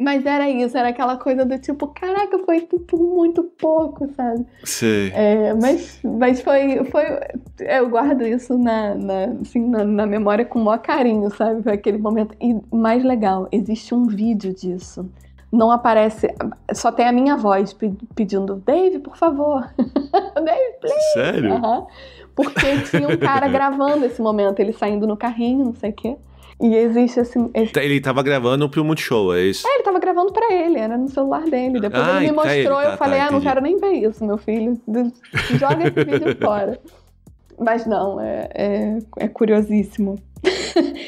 Speaker 2: Mas era isso, era aquela coisa do tipo, caraca, foi tipo, muito pouco, sabe? Sim. É, mas, mas foi, foi. Eu guardo isso na, na, assim, na, na memória com o maior carinho, sabe? Foi aquele momento. E mais legal, existe um vídeo disso não aparece, só tem a minha voz pedindo, Dave, por favor, Dave,
Speaker 1: please. Sério? Uhum.
Speaker 2: Porque tinha um cara gravando esse momento, ele saindo no carrinho, não sei o quê. E existe esse, esse...
Speaker 1: Tá, ele estava gravando pro Multishow, é isso? É,
Speaker 2: ele estava gravando para ele, era no celular dele. Depois ele ah, me então é mostrou, tá, eu tá, tá falei, tá, ah, não quero nem ver isso, meu filho. Joga esse vídeo fora. Mas não, é, é, é curiosíssimo.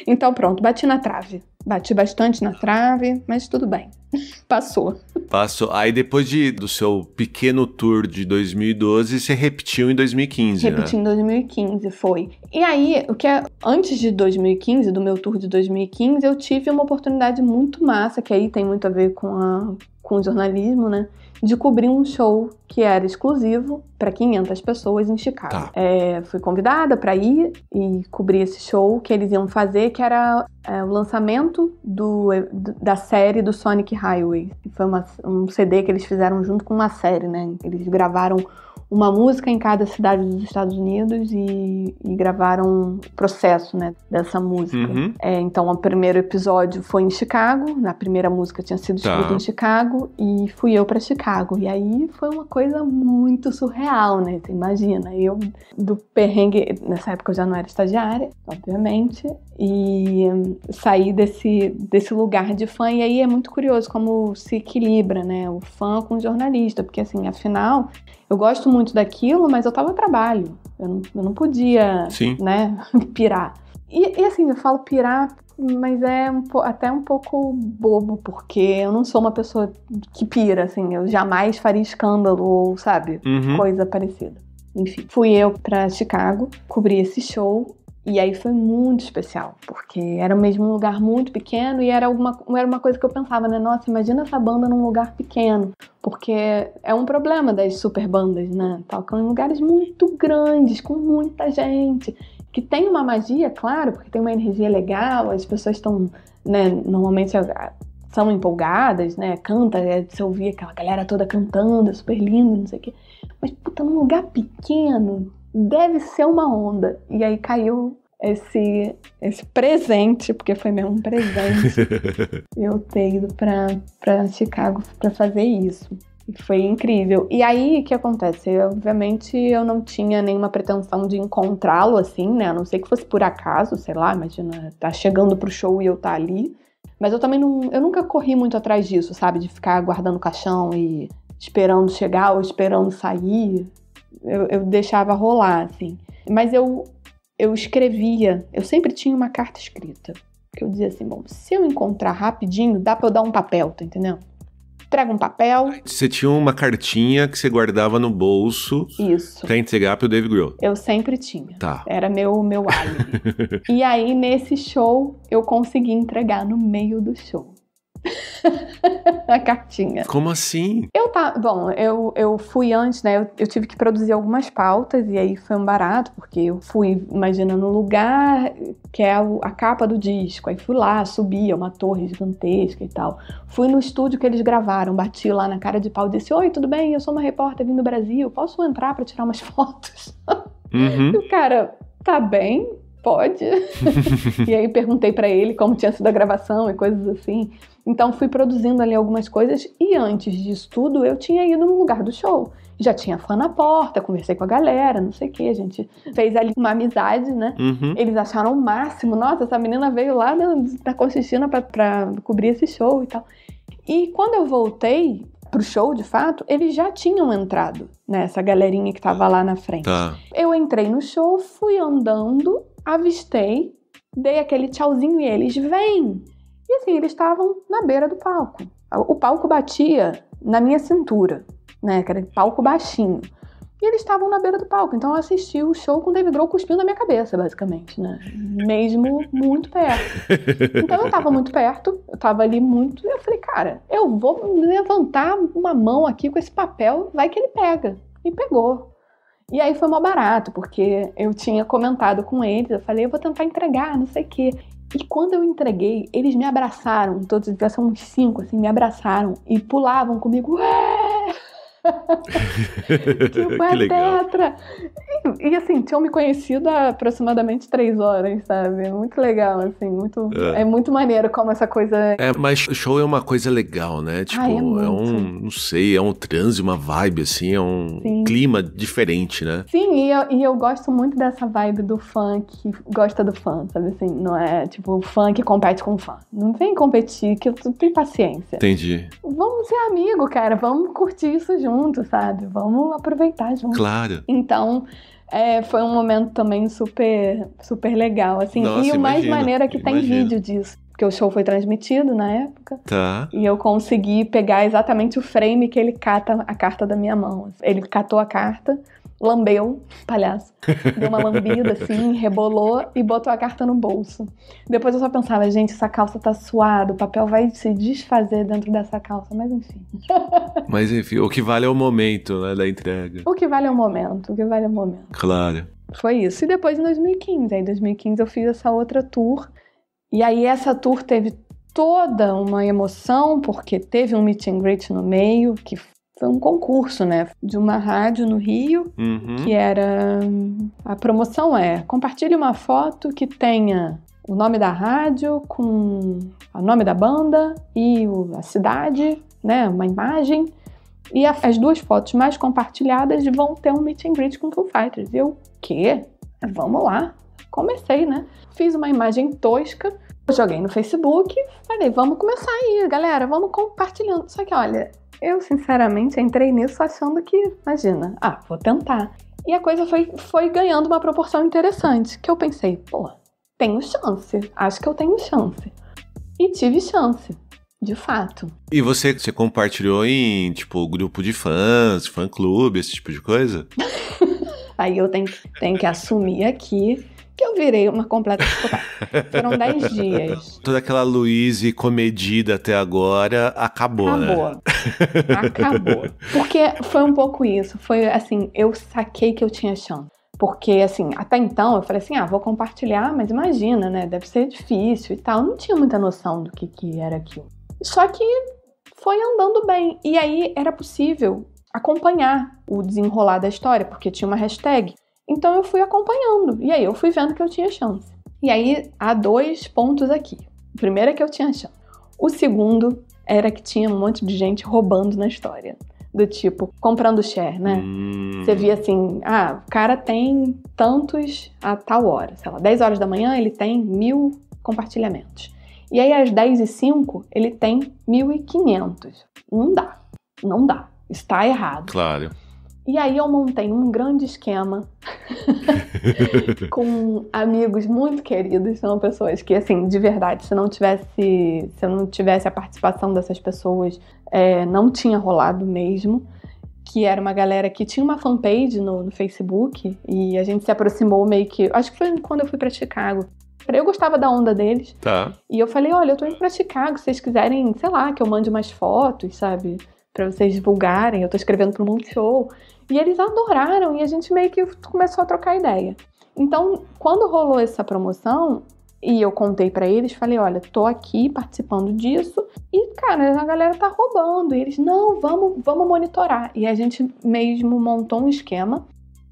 Speaker 2: então pronto, bati na trave. Bati bastante na trave, mas tudo bem. Passou.
Speaker 1: Passou. Aí depois de, do seu pequeno tour de 2012, você repetiu em 2015, Repeti né?
Speaker 2: em 2015, foi. E aí, o que é, antes de 2015, do meu tour de 2015, eu tive uma oportunidade muito massa, que aí tem muito a ver com, a, com o jornalismo, né? de cobrir um show que era exclusivo para 500 pessoas em Chicago. Tá. É, fui convidada para ir e cobrir esse show que eles iam fazer, que era é, o lançamento do, da série do Sonic Highway. Foi uma, um CD que eles fizeram junto com uma série, né? Eles gravaram uma música em cada cidade dos Estados Unidos e, e gravaram o processo né, dessa música. Uhum. É, então, o primeiro episódio foi em Chicago, na primeira música tinha sido tá. escrita em Chicago e fui eu para Chicago. E aí foi uma coisa muito surreal, né? Você imagina, eu do perrengue, nessa época eu já não era estagiária, obviamente, e hum, saí desse, desse lugar de fã. E aí é muito curioso como se equilibra, né? O fã com o jornalista, porque assim, afinal eu gosto muito daquilo, mas eu tava a trabalho. Eu não, eu não podia, Sim. né, pirar. E, e, assim, eu falo pirar, mas é um, até um pouco bobo, porque eu não sou uma pessoa que pira, assim, eu jamais faria escândalo ou, sabe, uhum. coisa parecida. Enfim, fui eu para Chicago, cobri esse show e aí foi muito especial, porque era mesmo um lugar muito pequeno e era, alguma, era uma coisa que eu pensava, né? Nossa, imagina essa banda num lugar pequeno, porque é um problema das super bandas, né? Tocam em lugares muito grandes, com muita gente, que tem uma magia, claro, porque tem uma energia legal, as pessoas estão, né, normalmente são empolgadas, né? Canta, é de se ouvir aquela galera toda cantando, é super lindo, não sei o quê. Mas, puta, num lugar pequeno, deve ser uma onda. E aí caiu esse, esse presente, porque foi mesmo um presente, eu ter ido para Chicago para fazer isso. Foi incrível. E aí, o que acontece? Eu, obviamente, eu não tinha nenhuma pretensão de encontrá-lo, assim, né? A não sei que fosse por acaso, sei lá, imagina, tá chegando pro show e eu tá ali. Mas eu também não... Eu nunca corri muito atrás disso, sabe? De ficar guardando o caixão e esperando chegar ou esperando sair eu, eu deixava rolar, assim. Mas eu, eu escrevia, eu sempre tinha uma carta escrita. Que eu dizia assim, bom, se eu encontrar rapidinho, dá pra eu dar um papel, tá entendendo? Traga um papel.
Speaker 1: Você tinha uma cartinha que você guardava no bolso. Isso. Pra entregar pro Dave Grohl.
Speaker 2: Eu sempre tinha. Tá. Era meu, meu
Speaker 1: álibi.
Speaker 2: e aí, nesse show, eu consegui entregar no meio do show. a cartinha.
Speaker 1: Como assim?
Speaker 2: Eu tá, bom, eu, eu fui antes, né? Eu, eu, tive que produzir algumas pautas e aí foi um barato, porque eu fui imaginando um lugar que é a, a capa do disco. Aí fui lá, subia uma torre gigantesca e tal. Fui no estúdio que eles gravaram, bati lá na cara de pau e disse: "Oi, tudo bem? Eu sou uma repórter vindo do Brasil. Posso entrar para tirar umas fotos?" Uhum. E o cara, tá bem, pode?
Speaker 3: e
Speaker 2: aí perguntei para ele como tinha sido a gravação e coisas assim. Então fui produzindo ali algumas coisas e antes disso tudo eu tinha ido no lugar do show. Já tinha fã na porta, conversei com a galera, não sei o que, a gente fez ali uma amizade, né? Uhum. Eles acharam o máximo, nossa, essa menina veio lá da, da Consistina pra, pra cobrir esse show e tal. E quando eu voltei pro show, de fato, eles já tinham entrado, né? Essa galerinha que tava lá na frente. Tá. Eu entrei no show, fui andando, avistei, dei aquele tchauzinho e eles vêm. E assim, eles estavam na beira do palco. O palco batia na minha cintura, né? Que era palco baixinho. E eles estavam na beira do palco. Então eu assisti o show com o David Grohl cuspindo na minha cabeça, basicamente, né? Mesmo muito perto. Então eu tava muito perto, eu tava ali muito. E eu falei, cara, eu vou levantar uma mão aqui com esse papel, vai que ele pega. E pegou. E aí foi mó barato, porque eu tinha comentado com eles, eu falei, eu vou tentar entregar, não sei o quê. E quando eu entreguei, eles me abraçaram, todos, devia ser uns cinco, assim, me abraçaram e pulavam comigo, Ué! que legal! e, e, assim, tinham me conhecido há aproximadamente três horas, sabe? Muito legal, assim, muito. É, é muito maneiro como essa coisa.
Speaker 1: É, mas show é uma coisa legal, né? Tipo, Ai, é, é, um. Não sei, é um transe, uma vibe, assim, é um Sim. clima diferente, né?
Speaker 2: Sim, e eu, e eu gosto muito dessa vibe do fã que gosta do fã, sabe? Assim, não é tipo fã que compete com fã. Não vem competir, que eu tenho paciência. Entendi. Vamos ser amigo, cara, vamos curtir isso junto junto, sabe? Vamos aproveitar junto. Claro. Então, é, foi um momento também super, super legal, assim. Nossa, e o mais maneiro é que imagino. tem vídeo disso. Porque o show foi transmitido na época. Tá. E eu consegui pegar exatamente o frame que ele cata a carta da minha mão. Ele catou a carta lambeu, palhaço,
Speaker 3: deu uma lambida assim,
Speaker 2: rebolou e botou a carta no bolso. Depois eu só pensava, gente, essa calça tá suada, o papel vai se desfazer dentro dessa calça, mas enfim.
Speaker 1: Mas enfim, o que vale é o momento né, da entrega. O
Speaker 2: que vale é o momento, o que vale é o momento. Claro. Foi isso. E depois em 2015, aí em 2015 eu fiz essa outra tour, e aí essa tour teve toda uma emoção, porque teve um meet and greet no meio, que foi um concurso, né? De uma rádio no Rio, uhum. que era. A promoção é: compartilhe uma foto que tenha o nome da rádio com o nome da banda e a cidade, né? Uma imagem. E as duas fotos mais compartilhadas vão ter um meet and greet com Foo Fighters. E eu, quê? Vamos lá. Comecei, né? Fiz uma imagem tosca, joguei no Facebook, falei, vamos começar aí, galera, vamos compartilhando. Só que olha, eu, sinceramente, entrei nisso achando que, imagina, ah, vou tentar. E a coisa foi, foi ganhando uma proporção interessante, que eu pensei, pô, tenho chance, acho que eu tenho chance. E tive chance, de fato.
Speaker 1: E você, você compartilhou em, tipo, grupo de fãs, fã-clube, esse tipo de coisa?
Speaker 2: Aí eu tenho, tenho que assumir aqui que eu virei uma completa
Speaker 1: Foram 10 dias. Toda aquela Luíse comedida até agora acabou, né? acabou. Né? Acabou.
Speaker 2: Porque foi um pouco isso. Foi assim, eu saquei que eu tinha chance. Porque, assim, até então eu falei assim: ah, vou compartilhar, mas imagina, né? Deve ser difícil e tal. Eu não tinha muita noção do que, que era aquilo. Só que foi andando bem. E aí era possível acompanhar o desenrolar da história, porque tinha uma hashtag. Então eu fui acompanhando. E aí eu fui vendo que eu tinha chance. E aí há dois pontos aqui. O primeiro é que eu tinha chance. O segundo era que tinha um monte de gente roubando na história. Do tipo, comprando share, né? Hum. Você via assim, ah, o cara tem tantos a tal hora, sei lá, 10 horas da manhã ele tem mil compartilhamentos. E aí às 10 e 5 ele tem 1.500. Não dá, não dá. Está errado. Claro. E aí eu montei um grande esquema com amigos muito queridos, são pessoas que, assim, de verdade, se não tivesse, se não tivesse a participação dessas pessoas, é, não tinha rolado mesmo. Que era uma galera que tinha uma fanpage no, no Facebook e a gente se aproximou meio que. Acho que foi quando eu fui para Chicago. Eu gostava da onda deles. Tá. E eu falei: olha, eu tô indo pra Chicago, se vocês quiserem, sei lá, que eu mande umas fotos, sabe? para vocês divulgarem, eu tô escrevendo para um monte show. E eles adoraram e a gente meio que começou a trocar ideia. Então, quando rolou essa promoção, e eu contei para eles, falei, olha, tô aqui participando disso e cara, a galera tá roubando. E eles, não, vamos, vamos monitorar. E a gente mesmo montou um esquema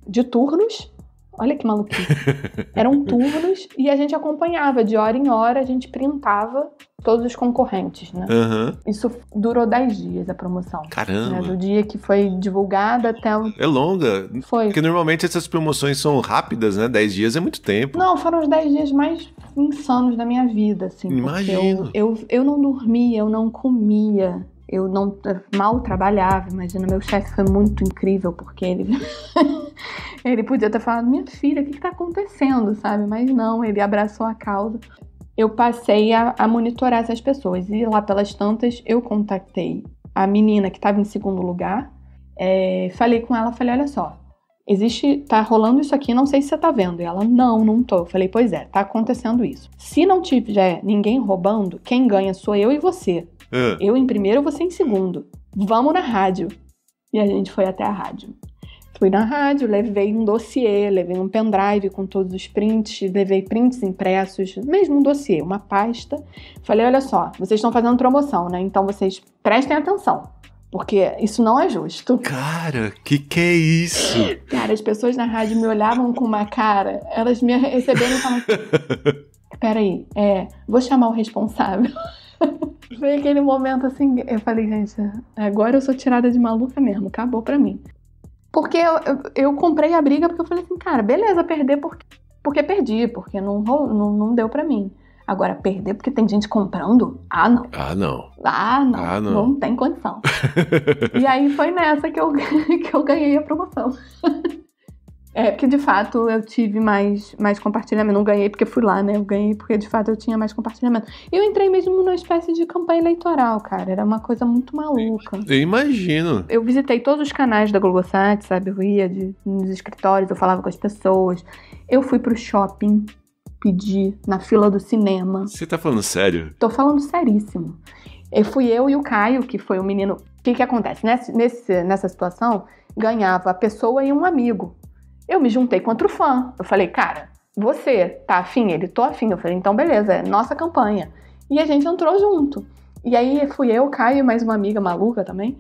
Speaker 2: de turnos. Olha que maluquice.
Speaker 3: Eram
Speaker 2: turnos e a gente acompanhava de hora em hora, a gente printava todos os concorrentes, né? Uhum. Isso durou 10 dias a promoção. Né? Caramba! Né? Do dia que foi divulgada até o...
Speaker 1: É longa. Foi. Porque normalmente essas promoções são rápidas, né? 10 dias é muito tempo.
Speaker 2: Não, foram os 10 dias mais insanos da minha vida, assim. Imagino. Eu, eu, eu não dormia, eu não comia eu não mal trabalhava, imagina, meu chefe foi muito incrível porque ele ele podia ter falado, minha filha, o que está acontecendo, sabe? Mas não, ele abraçou a causa eu passei a, a monitorar essas pessoas. E lá pelas tantas, eu contatei a menina que estava em segundo lugar, é, falei com ela, falei, olha só, existe, tá rolando isso aqui, não sei se você tá vendo. E ela, não, não tô. Eu falei, pois é, tá acontecendo isso. Se não tiver ninguém roubando, quem ganha sou eu e você. Uh. Eu em primeiro, você em segundo. Vamos na rádio. E a gente foi até a rádio fui na rádio, levei um dossiê, levei um pendrive com todos os prints, levei prints impressos, mesmo um dossiê, uma pasta. Falei: olha só, vocês estão fazendo promoção, né? Então vocês prestem atenção. Porque isso não é justo.
Speaker 1: Cara, que que é isso?
Speaker 2: Cara, as pessoas na rádio me olhavam com uma cara, elas me receberam e falavam assim, peraí, é, vou chamar o responsável. Foi aquele momento assim, eu falei, gente, agora eu sou tirada de maluca mesmo, acabou pra mim. Porque eu, eu, eu, comprei a briga porque eu falei assim, cara, beleza, perder porque, porque perdi, porque não, não, não deu para mim. Agora, perder porque tem gente comprando? Ah, não. Ah, não. Ah, não. Ah, não. não tem condição. e aí foi nessa que eu, que eu ganhei a promoção. É, porque de fato eu tive mais, mais compartilhamento. Não ganhei porque fui lá, né? Eu ganhei porque de fato eu tinha mais compartilhamento. E eu entrei mesmo numa espécie de campanha eleitoral, cara. Era uma coisa muito maluca.
Speaker 1: Eu imagino.
Speaker 2: Eu visitei todos os canais da Globosat, sabe? Eu ia de, nos escritórios, eu falava com as pessoas. Eu fui pro shopping pedir na fila do cinema.
Speaker 1: Você tá falando sério?
Speaker 2: Tô falando seríssimo. Eu fui eu e o Caio, que foi o menino. O que que acontece? Nesse, nessa situação, ganhava a pessoa e um amigo eu me juntei contra o fã. Eu falei, cara, você tá afim? Ele, tô afim. Eu falei, então beleza, é nossa campanha. E a gente entrou junto. E aí fui eu, Caio e mais uma amiga maluca também.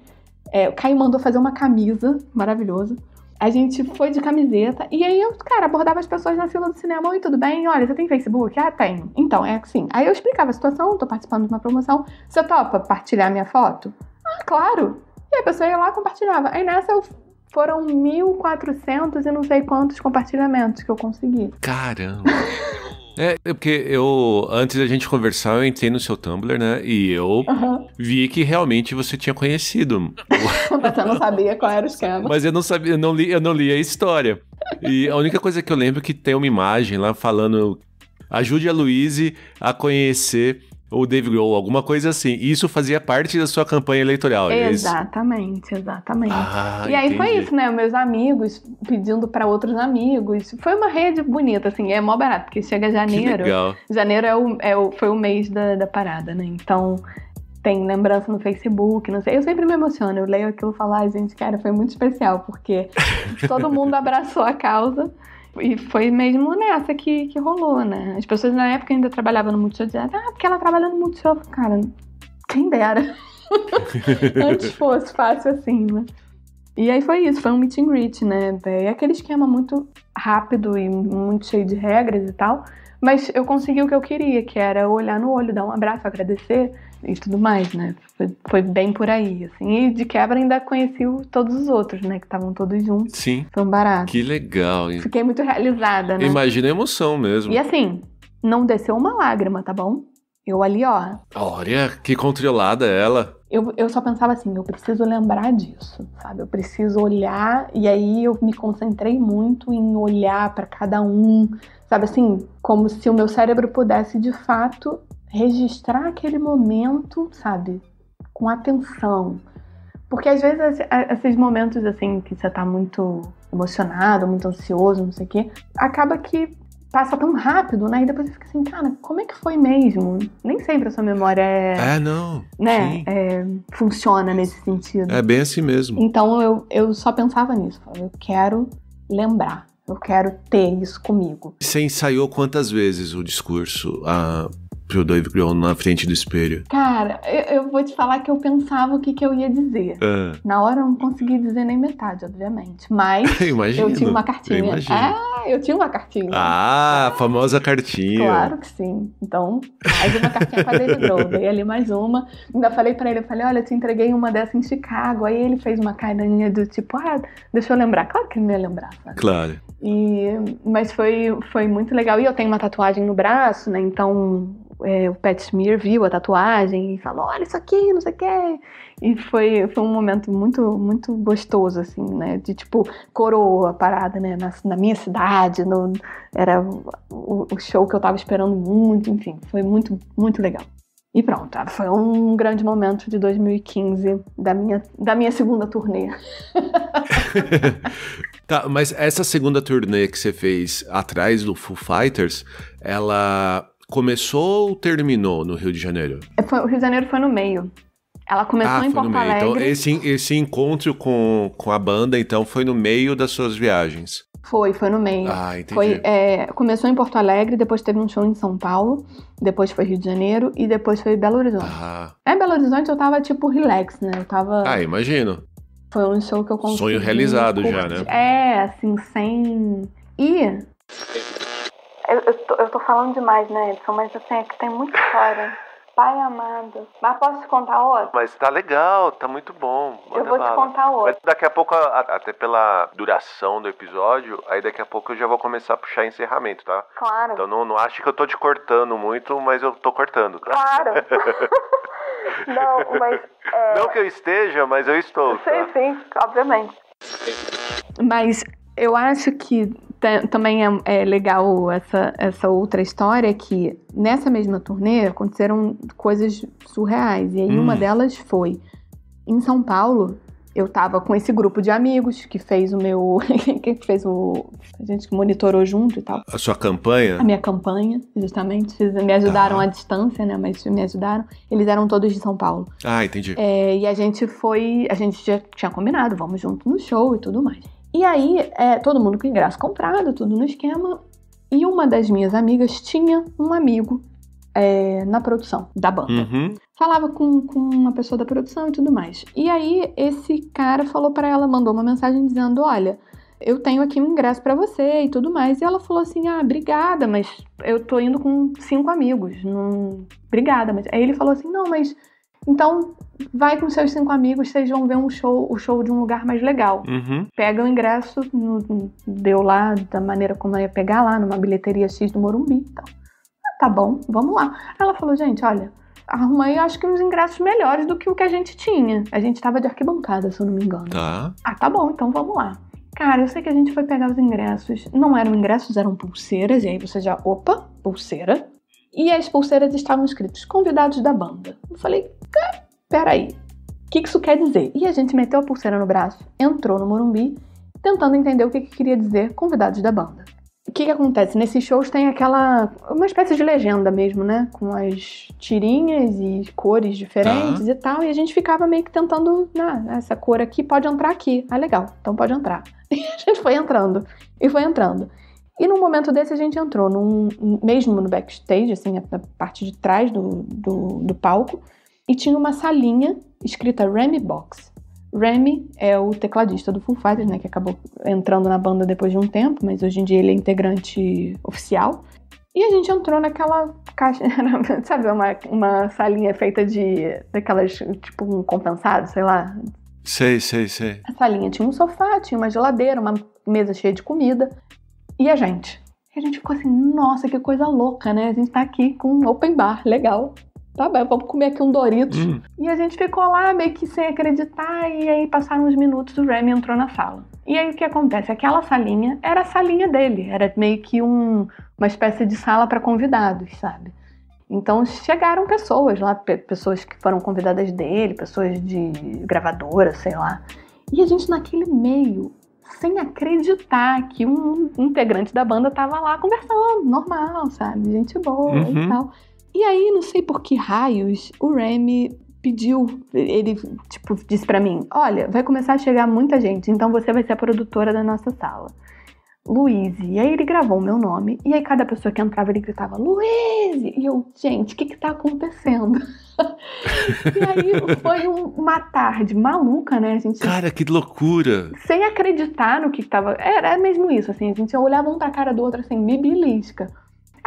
Speaker 2: É, o Caio mandou fazer uma camisa maravilhosa. A gente foi de camiseta e aí eu, cara, abordava as pessoas na fila do cinema. Oi, tudo bem? Olha, você tem Facebook? Ah, tenho. Então, é assim. Aí eu explicava a situação, tô participando de uma promoção. Você topa partilhar minha foto? Ah, claro. E a pessoa ia lá compartilhava. Aí nessa eu foram 1.400 e não sei quantos compartilhamentos que eu consegui.
Speaker 1: Caramba! É, é, porque eu, antes da gente conversar, eu entrei no seu Tumblr, né? E eu uhum. vi que realmente você tinha conhecido.
Speaker 2: Você não sabia qual era o esquema.
Speaker 1: Mas eu não sabia, eu não li, eu não li a história. E a única coisa que eu lembro é que tem uma imagem lá falando ajude a Luíse a conhecer ou Dave Grohl, alguma coisa assim. E isso fazia parte da sua campanha eleitoral. É
Speaker 2: exatamente, exatamente.
Speaker 1: Ah, e aí entendi. foi isso,
Speaker 2: né? Meus amigos pedindo para outros amigos. Foi uma rede bonita, assim, é mó barato, porque chega janeiro. Janeiro é o, é o, foi o mês da, da parada, né? Então tem lembrança no Facebook, não sei. Eu sempre me emociono, eu leio aquilo e falo, ai, ah, gente, cara, foi muito especial, porque todo mundo abraçou a causa e foi mesmo nessa que, que rolou, né? As pessoas na época ainda trabalhavam no Multishow diziam, ah, porque ela trabalha no Multishow. Cara, quem dera.
Speaker 3: Antes
Speaker 2: fosse fácil assim, né? E aí foi isso, foi um meet and greet, né? É aquele esquema muito rápido e muito cheio de regras e tal. Mas eu consegui o que eu queria, que era olhar no olho, dar um abraço, agradecer e tudo mais, né? Foi, foi, bem por aí, assim. E de quebra ainda conheci o, todos os outros, né? Que estavam todos juntos. Sim. Foi um barato. Que
Speaker 1: legal. Hein? Fiquei
Speaker 2: muito realizada, né?
Speaker 1: Imagina a emoção mesmo. E assim,
Speaker 2: não desceu uma lágrima, tá bom? Eu ali, ó.
Speaker 1: Olha, que controlada ela.
Speaker 2: Eu, eu só pensava assim, eu preciso lembrar disso, sabe? Eu preciso olhar, e aí eu me concentrei muito em olhar para cada um, sabe assim? Como se o meu cérebro pudesse de fato registrar aquele momento, sabe? Com atenção. Porque às vezes esses momentos assim que você tá muito emocionado, muito ansioso, não sei o quê, acaba que passa tão rápido, né? E depois você fica assim, cara, como é que foi mesmo? Nem sempre a sua memória é. É, não. Né? É, funciona nesse sentido. É
Speaker 1: bem assim mesmo.
Speaker 2: Então eu, eu só pensava nisso. eu quero lembrar. Eu quero ter isso comigo.
Speaker 1: Você ensaiou quantas vezes o discurso? Ah, pro Dave Grohl na frente do espelho?
Speaker 2: Cara, eu, eu, vou te falar que eu pensava o que, que eu ia dizer. Ah. Na hora eu não consegui dizer nem metade, obviamente. Mas eu, eu tinha uma cartinha. Eu ah, eu tinha uma cartinha.
Speaker 1: Ah, ah, a famosa cartinha. Claro
Speaker 2: que sim. Então, mais uma cartinha pra Dave Grohl. Dei ali mais uma. Ainda falei pra ele, eu falei, olha, eu te entreguei uma dessa em Chicago. Aí ele fez uma carinha do tipo, ah, deixa eu lembrar. Claro que ele não ia lembrar, sabe? Claro. E, mas foi, foi muito legal. E eu tenho uma tatuagem no braço, né? Então é, o Pat Smear viu a tatuagem e falou, olha isso aqui, não sei o que. E foi, foi um momento muito, muito gostoso, assim, né? De tipo, coroa a parada, né? Na, na minha cidade, no, era o, o, show que eu tava esperando muito, enfim, foi muito, muito legal. E pronto, ah, foi um grande momento de 2015 da minha, da minha segunda turnê.
Speaker 1: tá, mas essa segunda turnê que você fez atrás do Foo Fighters, ela começou ou terminou no Rio de Janeiro?
Speaker 2: É, foi, o Rio de Janeiro foi no meio. Ela começou ah, em Porto então, Alegre. Então, esse,
Speaker 1: esse encontro com, com a banda, então, foi no meio das suas viagens?
Speaker 2: Foi, foi no meio. Ah, entendi. Foi, é, começou em Porto Alegre, depois teve um show em São Paulo, depois foi Rio de Janeiro e depois foi Belo Horizonte. Ah. É, Belo Horizonte eu tava, tipo, relax, né? Eu tava... Ah,
Speaker 1: imagino.
Speaker 2: Foi um show que eu consegui... Sonho realizado já, né? É, assim, sem... E... Eu, eu, tô, eu tô falando demais, né, Edson? Mas assim, é que tem muita história. Pai amado. Mas posso te contar outro?
Speaker 1: Mas tá legal, tá muito bom. Manda eu vou bala. te contar outro. Mas daqui a pouco, até pela duração do episódio, aí daqui a pouco eu já vou começar a puxar encerramento, tá? Claro. Então não, não acho que eu tô te cortando muito, mas eu tô cortando, tá? Claro.
Speaker 2: não, mas.
Speaker 1: É... Não que eu esteja, mas eu estou. Sim,
Speaker 2: tá? sim, obviamente. Mas eu acho que também é, é, legal essa, essa outra história que nessa mesma turnê aconteceram coisas surreais. E aí hum. uma delas foi em São Paulo. Eu tava com esse grupo de amigos que fez o meu. que fez o. A gente monitorou junto e tal.
Speaker 1: A sua campanha? A minha
Speaker 2: campanha, justamente. me ajudaram tá. à distância, né? Mas me ajudaram. Eles eram todos de São Paulo. Ah, entendi. É, e a gente foi. A gente já tinha combinado, vamos junto no show e tudo mais. E aí, é, todo mundo com ingresso comprado, tudo no esquema. E uma das minhas amigas tinha um amigo é, na produção da banda. Uhum. Falava com, com uma pessoa da produção e tudo mais. E aí, esse cara falou para ela, mandou uma mensagem dizendo: Olha, eu tenho aqui um ingresso para você e tudo mais. E ela falou assim: Ah, obrigada, mas eu tô indo com cinco amigos. Não... Obrigada, mas. Aí ele falou assim: Não, mas então, vai com seus cinco amigos, vocês vão ver um show, o show de um lugar mais legal. Uhum. Pega o ingresso, no, deu lá da maneira como eu ia pegar lá, numa bilheteria X do Morumbi então Ah, tá bom, vamos lá. Ela falou, gente, olha, arrumei acho que uns ingressos melhores do que o que a gente tinha. A gente tava de arquibancada, se eu não me engano. Tá. Ah, tá bom, então vamos lá. Cara, eu sei que a gente foi pegar os ingressos. Não eram ingressos, eram pulseiras. E aí você já, opa, pulseira. E as pulseiras estavam escritas convidados da banda. Eu falei, peraí, o que isso quer dizer? E a gente meteu a pulseira no braço, entrou no Morumbi, tentando entender o que, que queria dizer convidados da banda. O que, que acontece? Nesses shows tem aquela. uma espécie de legenda mesmo, né? Com as tirinhas e cores diferentes tá. e tal. E a gente ficava meio que tentando. Ah, essa cor aqui pode entrar aqui. Ah, legal, então pode entrar. E a gente foi entrando. E foi entrando. E num momento desse a gente entrou, num, mesmo no backstage, assim, na parte de trás do, do, do palco e tinha uma salinha escrita Remy Box. Remy é o tecladista do Foo Fighters, né, que acabou entrando na banda depois de um tempo, mas hoje em dia ele é integrante oficial. E a gente entrou naquela caixa, sabe, uma, uma salinha feita de daquelas, tipo, um compensado, sei lá.
Speaker 1: Sei, sei, sei. A
Speaker 2: salinha tinha um sofá, tinha uma geladeira, uma mesa cheia de comida e a gente. E a gente ficou assim, nossa, que coisa louca, né? A gente tá aqui com um open bar, legal tá bem, vamos comer aqui um Doritos. Hum. E a gente ficou lá meio que sem acreditar, e aí passaram uns minutos, o Remy entrou na sala. E aí o que acontece? Aquela salinha era a salinha dele, era meio que um, uma espécie de sala para convidados, sabe? Então chegaram pessoas lá, pessoas que foram convidadas dele, pessoas de gravadora, sei lá. E a gente naquele meio, sem acreditar que um integrante da banda tava lá conversando, normal, sabe? Gente boa uhum. e tal. E aí, não sei por que raios, o Remy pediu, ele tipo disse para mim: "Olha, vai começar a chegar muita gente, então você vai ser a produtora da nossa sala." Luiz. E aí ele gravou o meu nome, e aí cada pessoa que entrava ele gritava Luiz! E eu, gente, o que que tá acontecendo? e aí foi um, uma tarde maluca, né? A gente, cara,
Speaker 1: que loucura!
Speaker 2: Sem acreditar no que tava. Era é mesmo isso, assim, a gente olhava um pra cara do outro assim, me belisca.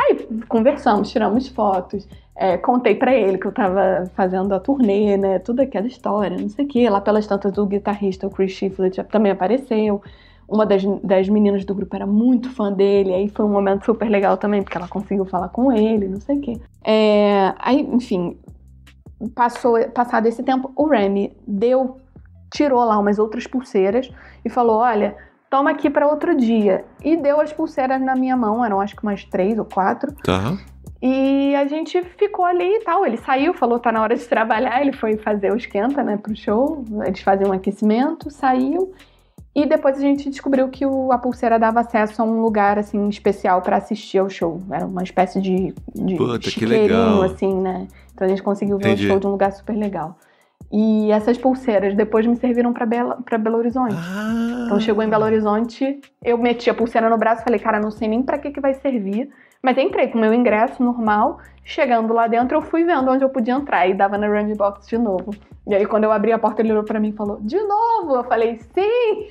Speaker 2: Aí conversamos, tiramos fotos, é, contei para ele que eu tava fazendo a turnê, né? Tudo aquela história, não sei o quê. Lá pelas tantas do guitarrista, o Chris Shiflett também apareceu. Uma das, das meninas do grupo era muito fã dele, aí foi um momento super legal também, porque ela conseguiu falar com ele, não sei o quê. É, aí, enfim, passou, passado esse tempo, o Remy deu, tirou lá umas outras pulseiras e falou: olha toma aqui para outro dia. E deu as pulseiras na minha mão, eram acho que umas três ou quatro. Tá. E a gente ficou ali e tal. Ele saiu, falou tá na hora de trabalhar. Ele foi fazer o esquenta, né, pro show. Eles faziam um aquecimento, saiu. E depois a gente descobriu que o, a pulseira dava acesso a um lugar assim especial para assistir ao show. Era uma espécie de, de Puta, que legal. assim, né? Então a gente conseguiu ver Entendi. o show de um lugar super legal. E essas pulseiras depois me serviram para Belo, pra Belo Horizonte. Ah. Então chegou em Belo Horizonte, eu meti a pulseira no braço, falei, cara, não sei nem para que, que vai servir. Mas entrei com meu ingresso normal. Chegando lá dentro, eu fui vendo onde eu podia entrar e dava na Randy Box de novo. E aí, quando eu abri a porta, ele olhou para mim e falou: De novo? Eu falei: Sim!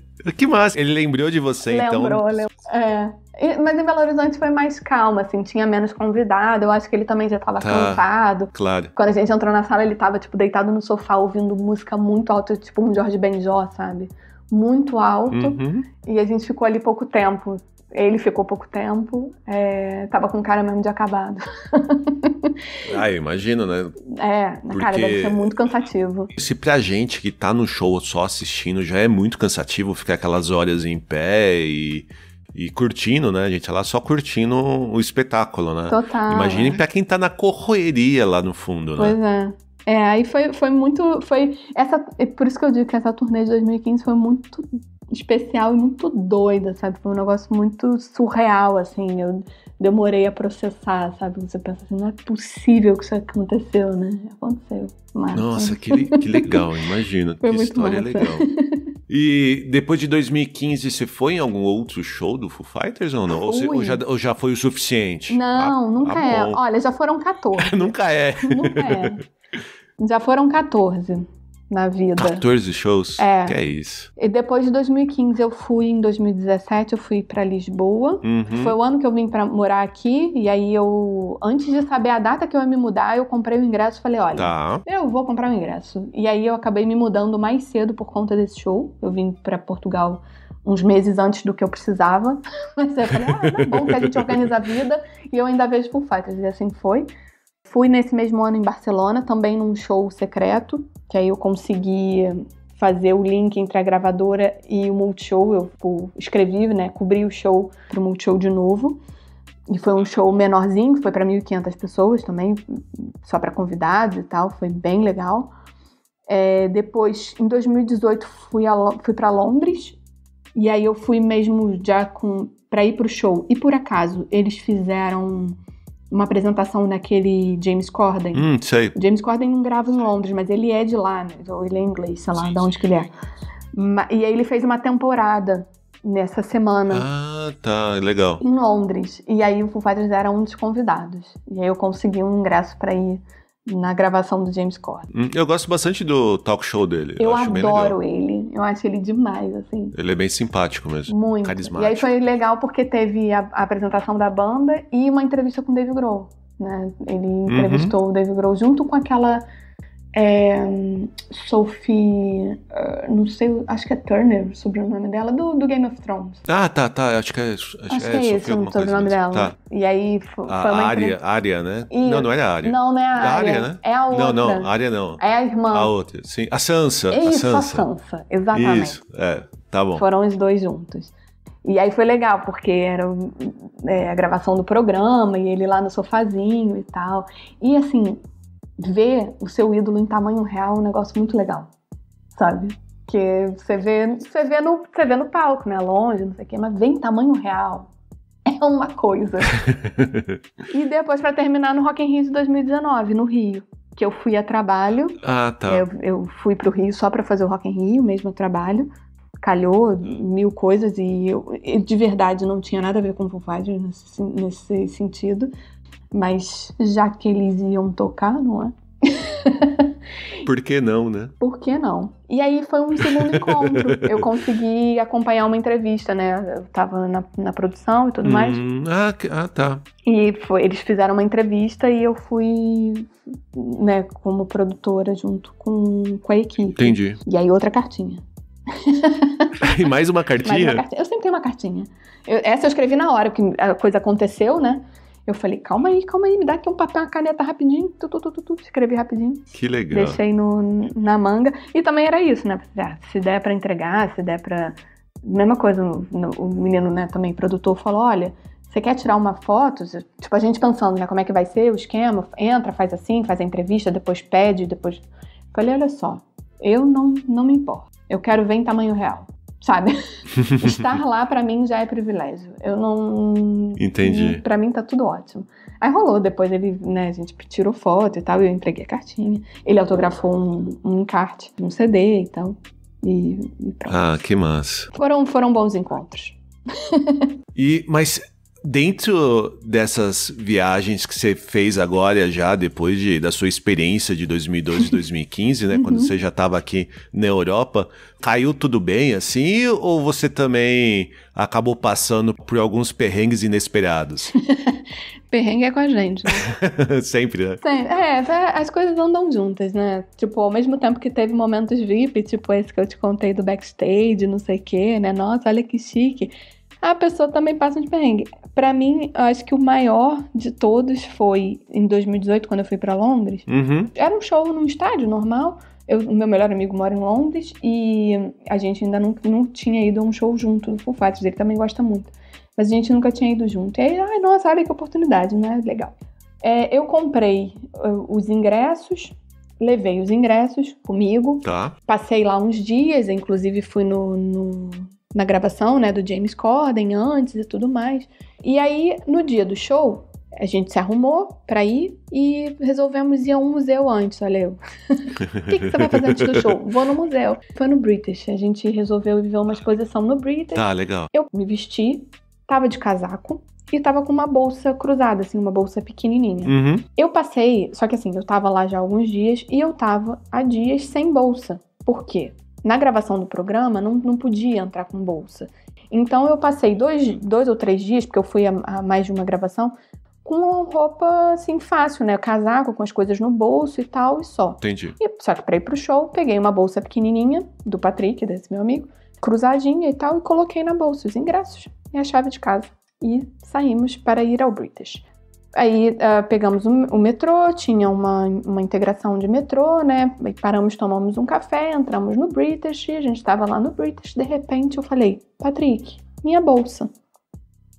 Speaker 1: Que massa. Ele lembrou de você, lembrou, então. Lembrou,
Speaker 2: é. Mas em Belo Horizonte foi mais calma, assim, tinha menos convidado. Eu acho que ele também já tava tá, cansado. Claro. Quando a gente entrou na sala, ele tava, tipo, deitado no sofá, ouvindo música muito alta, tipo um Jorge Benjó, sabe? Muito alto. Uhum. E a gente ficou ali pouco tempo. Ele ficou pouco tempo, é, tava com cara mesmo de acabado.
Speaker 1: ah, eu imagino, né?
Speaker 2: É, Porque... cara, deve ser muito cansativo.
Speaker 1: Se pra gente que tá no show só assistindo já é muito cansativo ficar aquelas horas em pé e e curtindo, né, gente? lá só curtindo o espetáculo, né? Total. Imaginem pra quem tá na correria lá no fundo, pois
Speaker 2: né? Pois é. É, aí foi, foi muito. Foi essa, é por isso que eu digo que essa turnê de 2015 foi muito especial e muito doida, sabe? Foi um negócio muito surreal, assim. Eu demorei a processar, sabe? Você pensa assim, não é possível que isso aconteceu, né? Aconteceu. Nossa, que, que legal,
Speaker 1: imagina. Foi que história
Speaker 2: massa. legal.
Speaker 1: E depois de 2015, você foi em algum outro show do Foo Fighters ou não? Ou, você, ou, já, ou já, foi o suficiente? Não, ah, nunca é. Olha,
Speaker 2: já foram 14.
Speaker 1: nunca é. Nunca é.
Speaker 2: Já foram 14 na vida. 14
Speaker 1: shows? É. Que é isso.
Speaker 2: E depois de 2015 eu fui, em 2017 eu fui para Lisboa. Uhum. Foi o ano que eu vim para morar aqui e aí eu antes de saber a data que eu ia me mudar, eu comprei o ingresso e falei, olha, tá. eu vou comprar o ingresso. E aí eu acabei me mudando mais cedo por conta desse show. Eu vim para Portugal uns meses antes do que eu precisava. Mas eu falei, ah, é bom que a gente organiza a vida e eu ainda vejo por fato. E assim foi. Fui nesse mesmo ano em Barcelona, também num show secreto, que aí eu consegui fazer o link entre a gravadora e o Multishow. Eu, eu tipo, escrevi, né, cobri o show pro Multishow de novo. E foi um show menorzinho, foi para 1.500 pessoas também, só para convidados e tal, foi bem legal. É, depois, em 2018, fui, fui para Londres, e aí eu fui mesmo já com para ir pro show. E por acaso, eles fizeram uma apresentação naquele James Corden. Hum, sei. James Corden não grava em Londres, mas ele é de lá, né? Ou ele é inglês, sei lá, sim, de onde sim. que ele é. E aí ele fez uma temporada nessa semana. Ah,
Speaker 1: tá, legal.
Speaker 2: Em Londres. E aí o Foo Fighters era um dos convidados. E aí eu consegui um ingresso para ir na gravação do James Corden.
Speaker 1: Hum, eu gosto bastante do talk show dele. Eu, eu adoro ele.
Speaker 2: Eu acho ele demais, assim.
Speaker 1: Ele é bem simpático mesmo. Muito. Carismático. E aí foi
Speaker 2: legal porque teve a, a apresentação da banda e uma entrevista com o Dave Grohl. Né? Ele uhum. entrevistou uhum. o Dave Grohl junto com aquela é, Sophie. Ah, não sei, acho que é Turner, o sobrenome dela, do, do, Game of Thrones.
Speaker 1: Ah, tá, tá. Acho que é. Acho, acho é, que é esse é o sobrenome dela. Tá.
Speaker 2: E aí foi a, uma.
Speaker 1: Área, né? E... Não, não a área. Não, não é a área. É né? É a outra. Não, não, área não. É a irmã. A outra, sim. A Sansa. Isso, a Sansa. A
Speaker 2: Sansa, exatamente. Isso,
Speaker 1: é. Tá bom. Foram
Speaker 2: os dois juntos. E aí foi legal, porque era é, a gravação do programa e ele lá no sofazinho e tal. E assim, ver o seu ídolo em tamanho real é um negócio muito legal, sabe? Que você vê, você vê, no, você vê no palco, né? Longe, não sei o quê, mas vem tamanho real. É uma coisa. e depois, para terminar, no Rock in Rio de 2019, no Rio. Que eu fui a trabalho. Ah, tá. Eu, eu fui pro Rio só para fazer o Rock in Rio, mesmo trabalho. Calhou mil coisas e eu, de verdade não tinha nada a ver com o Fighters nesse, nesse sentido. Mas já que eles iam tocar, não é?
Speaker 1: Por que não, né?
Speaker 2: Por que não? E aí foi um segundo encontro. Eu consegui acompanhar uma entrevista, né? Eu tava na, na produção e tudo hum, mais.
Speaker 1: Ah, ah, tá.
Speaker 2: E foi, eles fizeram uma entrevista e eu fui, né, como produtora junto com, com a equipe. Entendi. E aí outra cartinha.
Speaker 1: e mais
Speaker 2: uma cartinha? mais uma Eu sempre tenho uma cartinha. Eu, essa eu escrevi na hora que a coisa aconteceu, né? Eu falei, calma aí, calma aí, me dá aqui um papel, uma caneta rapidinho, tu, tu, tu, tu, tu. escrevi rapidinho.
Speaker 1: Que legal. Deixei
Speaker 2: no, na manga. E também era isso, né? Ah, se der para entregar, se der para mesma coisa, o menino, né, também produtor falou, olha, você quer tirar uma foto? Tipo, tipo, a gente pensando, né, como é que vai ser o esquema, entra, faz assim, faz a entrevista, depois pede, depois... Falei, olha só, eu não, não me importo, eu quero ver em tamanho real sabe? Estar lá para mim já é privilégio. Eu não. Entendi. Para mim tá tudo ótimo. Aí rolou, depois ele, né, a gente tirou foto e tal, e eu entreguei a cartinha. Ele autografou um, um encarte, um CD e então, tal. E, e pronto. Ah,
Speaker 1: que massa.
Speaker 2: Foram, foram bons encontros.
Speaker 1: e, mas dentro dessas viagens que você fez agora já depois de, da sua experiência de 2012 e 2015, né, uhum. quando você já estava aqui na Europa, caiu tudo bem assim ou você também acabou passando por alguns perrengues inesperados?
Speaker 2: Perrengue é com a gente.
Speaker 1: Né? Sempre, né?
Speaker 2: Sempre. É, as coisas andam juntas, né? Tipo, ao mesmo tempo que teve momentos VIP, tipo esse que eu te contei do backstage, não sei o quê, né? Nossa, olha que chique a pessoa também passa um perrengue. Para mim, acho que o maior de todos foi em 2018, quando eu fui para Londres. Uhum. Era um show num estádio normal. O meu melhor amigo mora em Londres e a gente ainda não, não tinha ido a um show junto do Full Fighters. Ele também gosta muito. Mas a gente nunca tinha ido junto. E aí, ai, nossa, olha que oportunidade, né? Legal. É, eu comprei os ingressos, levei os ingressos comigo. Tá. Passei lá uns dias, inclusive fui no, no na gravação, né, do James Corden antes e tudo mais. E aí, no dia do show, a gente se arrumou para ir e resolvemos ir a um museu antes, olha eu.
Speaker 3: O que, que, você vai fazer antes do show?
Speaker 2: Vou no museu. Foi no British. A gente resolveu viver uma exposição no British. Tá, legal. Eu me vesti, tava de casaco, e tava com uma bolsa cruzada, assim, uma bolsa pequenininha. Uhum. Eu passei, só que assim, eu tava lá já há alguns dias e eu tava há dias sem bolsa. Por quê? na gravação do programa não, não podia entrar com bolsa. Então eu passei dois, dois ou três dias, porque eu fui a, a mais de uma gravação, com roupa assim fácil, né? Casaco com as coisas no bolso e tal e só. Entendi. E, só que para ir pro show, peguei uma bolsa pequenininha do Patrick, desse meu amigo, cruzadinha e tal, e coloquei na bolsa os ingressos e a chave de casa. E saímos para ir ao British. Aí uh, pegamos o, o, metrô, tinha uma, uma integração de metrô, né? E paramos, tomamos um café, entramos no British, a gente estava lá no British, de repente eu falei, Patrick, minha bolsa.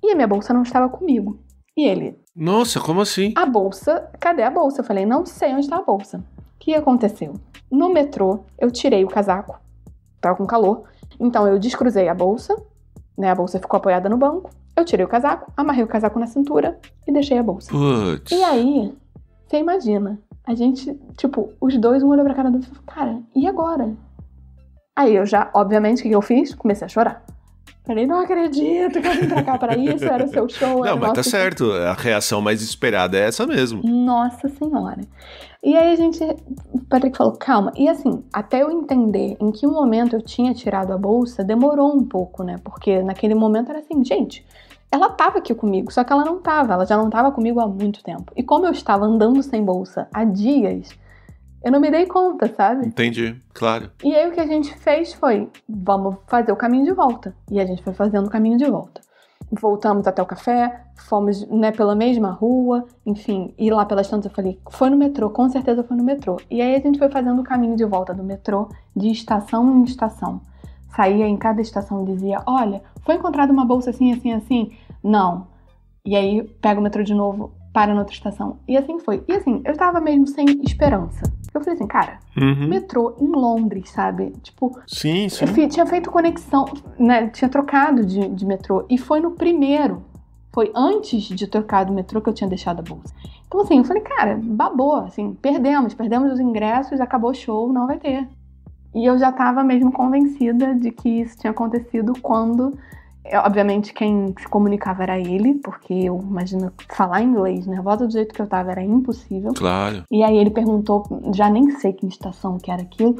Speaker 2: E a minha bolsa não estava comigo. E ele.
Speaker 1: Nossa, como assim?
Speaker 2: A bolsa, cadê a bolsa? Eu falei, não sei onde está a bolsa. O que aconteceu? No metrô, eu tirei o casaco, estava com calor, então eu descruzei a bolsa, né? A bolsa ficou apoiada no banco, eu tirei o casaco, amarrei o casaco na cintura e deixei a bolsa.
Speaker 3: Putz.
Speaker 2: E aí, você imagina, a gente, tipo, os dois, um olhou pra cara do outro e falou, cara, e agora? Aí eu já, obviamente, o que eu fiz? Comecei a chorar. Falei, não acredito que eu vim pra cá pra isso, era o seu show. Não, mas tá que...
Speaker 1: certo, a reação mais esperada é essa mesmo.
Speaker 2: Nossa Senhora. E aí a gente, o Patrick falou, calma. E assim, até eu entender em que momento eu tinha tirado a bolsa, demorou um pouco, né? Porque naquele momento era assim, gente, ela estava aqui comigo, só que ela não estava, ela já não estava comigo há muito tempo. E como eu estava andando sem bolsa há dias, eu não me dei conta, sabe?
Speaker 1: Entendi, claro.
Speaker 2: E aí o que a gente fez foi, vamos fazer o caminho de volta. E a gente foi fazendo o caminho de volta. Voltamos até o café, fomos né, pela mesma rua, enfim, e lá pelas tantas eu falei, foi no metrô, com certeza foi no metrô. E aí a gente foi fazendo o caminho de volta do metrô, de estação em estação saía em cada estação e dizia: Olha, foi encontrada uma bolsa assim, assim, assim. Não. E aí pega o metrô de novo, para na outra estação. E assim foi. E assim, eu tava mesmo sem esperança. Eu falei assim, cara, uhum. metrô em Londres, sabe? Tipo,
Speaker 1: sim, sim. Eu
Speaker 2: tinha feito conexão, né? Tinha trocado de, de metrô. E foi no primeiro. Foi antes de trocar do metrô que eu tinha deixado a bolsa. Então, assim, eu falei, cara, babou, assim, perdemos, perdemos os ingressos, acabou o show, não vai ter. E eu já estava mesmo convencida de que isso tinha acontecido quando, é, obviamente, quem se comunicava era ele, porque eu imagino falar inglês nervosa do jeito que eu estava era impossível. Claro. E aí ele perguntou, já nem sei que estação que era aquilo.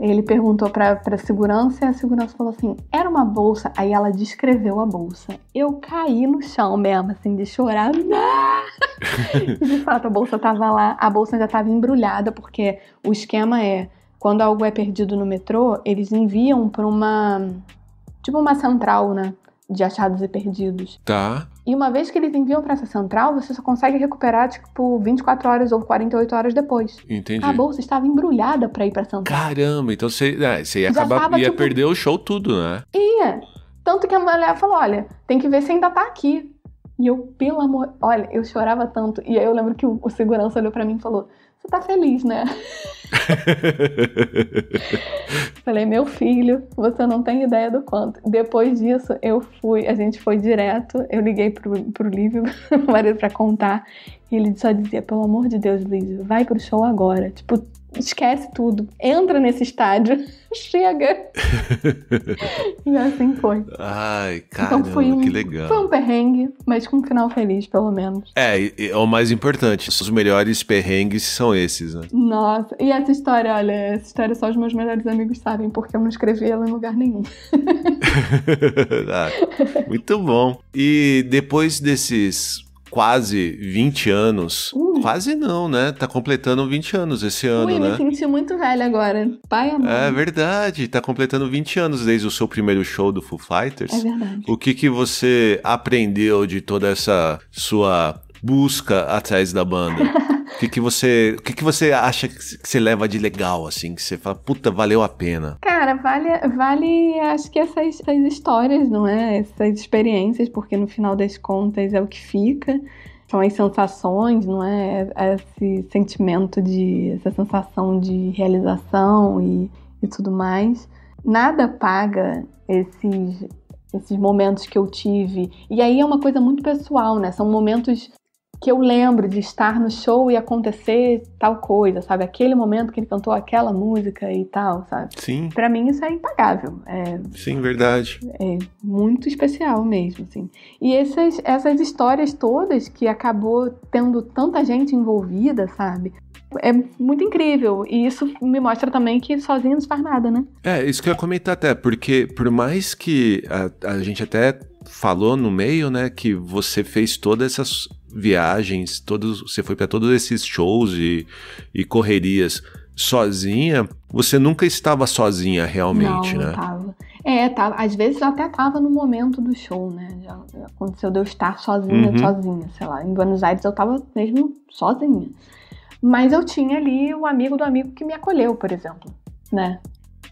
Speaker 2: Ele perguntou para pra segurança e a segurança falou assim: era uma bolsa. Aí ela descreveu a bolsa. Eu caí no chão mesmo, assim, de chorar. de fato, a bolsa estava lá, a bolsa já estava embrulhada, porque o esquema é quando algo é perdido no metrô, eles enviam para uma. tipo uma central, né? De achados e perdidos. Tá. E uma vez que eles enviam para essa central, você só consegue recuperar, tipo, 24 horas ou 48 horas depois. Entendi. A bolsa estava embrulhada para ir pra central.
Speaker 1: Caramba, então você, é, você ia, Já acabar, tava, ia tipo, perder o show tudo, né?
Speaker 2: Ia. Tanto que a mulher falou: olha, tem que ver se ainda tá aqui. E eu, pelo amor. Olha, eu chorava tanto. E aí eu lembro que o, o segurança olhou para mim e falou: você tá feliz, né? Falei, meu filho, você não tem ideia do quanto. Depois disso, eu fui, a gente foi direto, eu liguei pro, pro Lívio, meu marido, pra contar. E ele só dizia, pelo amor de Deus, Lívio, vai pro show agora. Tipo, esquece tudo, entra nesse estádio, chega. e assim foi.
Speaker 1: Ai, cara, então foi um, que legal. Foi um
Speaker 2: perrengue, mas com um final feliz, pelo menos.
Speaker 1: É, é o mais importante. Os melhores perrengues são esses, né?
Speaker 2: Nossa, e essa história, olha, essa história só os meus melhores amigos sabem, porque eu não escrevi ela em lugar nenhum.
Speaker 1: ah, muito bom. E depois desses quase 20 anos. Uh Uhum. Quase não, né? Tá completando 20 anos esse ano, Ui, né? Ui, me
Speaker 2: senti muito velha agora. Pai amor. É
Speaker 1: verdade, tá completando 20 anos desde o seu primeiro show do Foo Fighters. É verdade. O que que você aprendeu de toda essa sua busca atrás da banda? O que, que você que, que você acha que você leva de legal, assim? Que você fala, puta, valeu a pena.
Speaker 2: Cara, vale, vale acho que essas, essas histórias, não é? Essas experiências, porque no final das contas é o que fica são as sensações, não é? é? Esse sentimento de. essa sensação de realização e, e tudo mais. Nada paga esses, esses momentos que eu tive. E aí é uma coisa muito pessoal, né? São momentos que eu lembro de estar no show e acontecer tal coisa, sabe? Aquele momento que ele cantou aquela música e tal, sabe? Sim. Pra mim isso é impagável. É,
Speaker 1: Sim, verdade. É
Speaker 2: muito especial mesmo, assim. E essas, essas histórias todas que acabou tendo tanta gente envolvida, sabe? É muito incrível. E isso me mostra também que sozinho não se faz nada, né?
Speaker 1: É, isso que eu ia comentar até, porque por mais que a, a gente até falou no meio, né, que você fez todas essas viagens, todos, você foi para todos esses shows e, e correrias sozinha, você nunca estava sozinha realmente, não, né? Não
Speaker 2: tava. É, tava, tá, às vezes eu até tava no momento do show, né? Já, já aconteceu de eu estar sozinha, uhum. sozinha, sei lá. Em Buenos Aires eu tava mesmo sozinha. Mas eu tinha ali o amigo do amigo que me acolheu, por exemplo, né?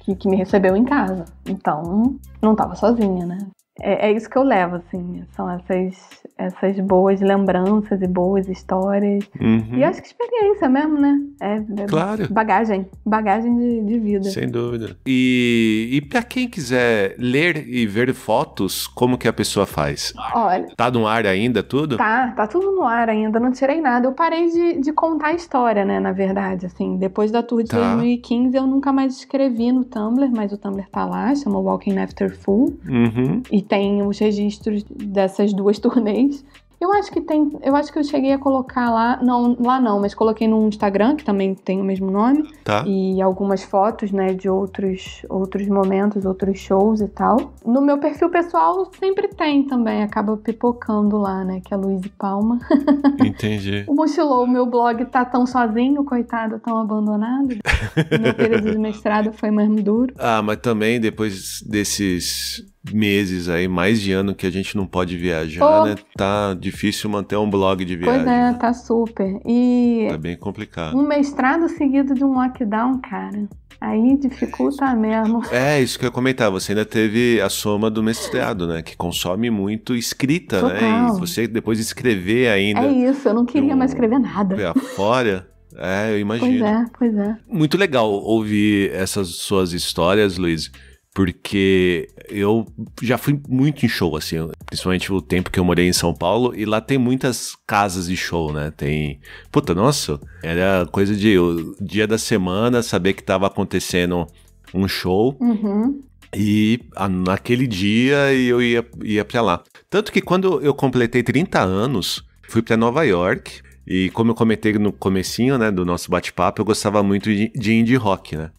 Speaker 2: Que, que me recebeu em casa. Então, não tava sozinha, né? é, é, isso que eu levo, assim. São essas, essas boas lembranças e boas histórias. Uhum. E acho que experiência mesmo, né? É, é claro. Bagagem. Bagagem de, de, vida. Sem
Speaker 1: dúvida. E, e para quem quiser ler e ver fotos, como que a pessoa faz? Olha. Tá no ar ainda tudo? Tá,
Speaker 2: tá tudo no ar ainda. Não tirei nada. Eu parei de, de contar a história, né? Na verdade, assim. Depois da tour de tá. 2015, eu nunca mais escrevi no Tumblr, mas o Tumblr tá lá. Chama Walking After Full. Uhum. E tem os registros dessas duas turnês. Eu acho que tem, eu acho que eu cheguei a colocar lá, não, lá não, mas coloquei no Instagram, que também tem o mesmo nome, tá. e algumas fotos, né, de outros outros momentos, outros shows e tal. No meu perfil pessoal sempre tem também, acaba pipocando lá, né, que é Luiz e Palma. Entendi. o mochilou, o meu blog tá tão sozinho, coitado, tão abandonado. meu período de mestrado foi mais duro.
Speaker 1: Ah, mas também depois desses meses aí, mais de ano que a gente não pode viajar, né? Tá difícil manter um blog de viagem. Pois é,
Speaker 2: né? tá super. E tá
Speaker 1: bem complicado. Um
Speaker 2: mestrado seguido de um lockdown, cara. Aí dificulta é mesmo.
Speaker 1: É, isso que eu comentava. Você ainda teve a soma do mestrado, né? Que consome muito escrita, Total. né? E você depois escrever ainda. É
Speaker 2: isso, eu não queria um... mais escrever nada.
Speaker 1: Fora. É, eu imagino. Pois é, pois é. Muito legal ouvir essas suas histórias, Luiz porque eu já fui muito em show, assim, principalmente o tempo que eu morei em São Paulo, e lá tem muitas casas de show, né? Tem. Puta, nossa, era coisa de o dia da semana, saber que tava acontecendo um show.
Speaker 3: Uhum.
Speaker 1: E a, naquele dia eu ia, ia pra lá. Tanto que quando eu completei 30 anos, fui para Nova York. E como eu comentei no comecinho, né, do nosso bate-papo, eu gostava muito de, de indie rock, né?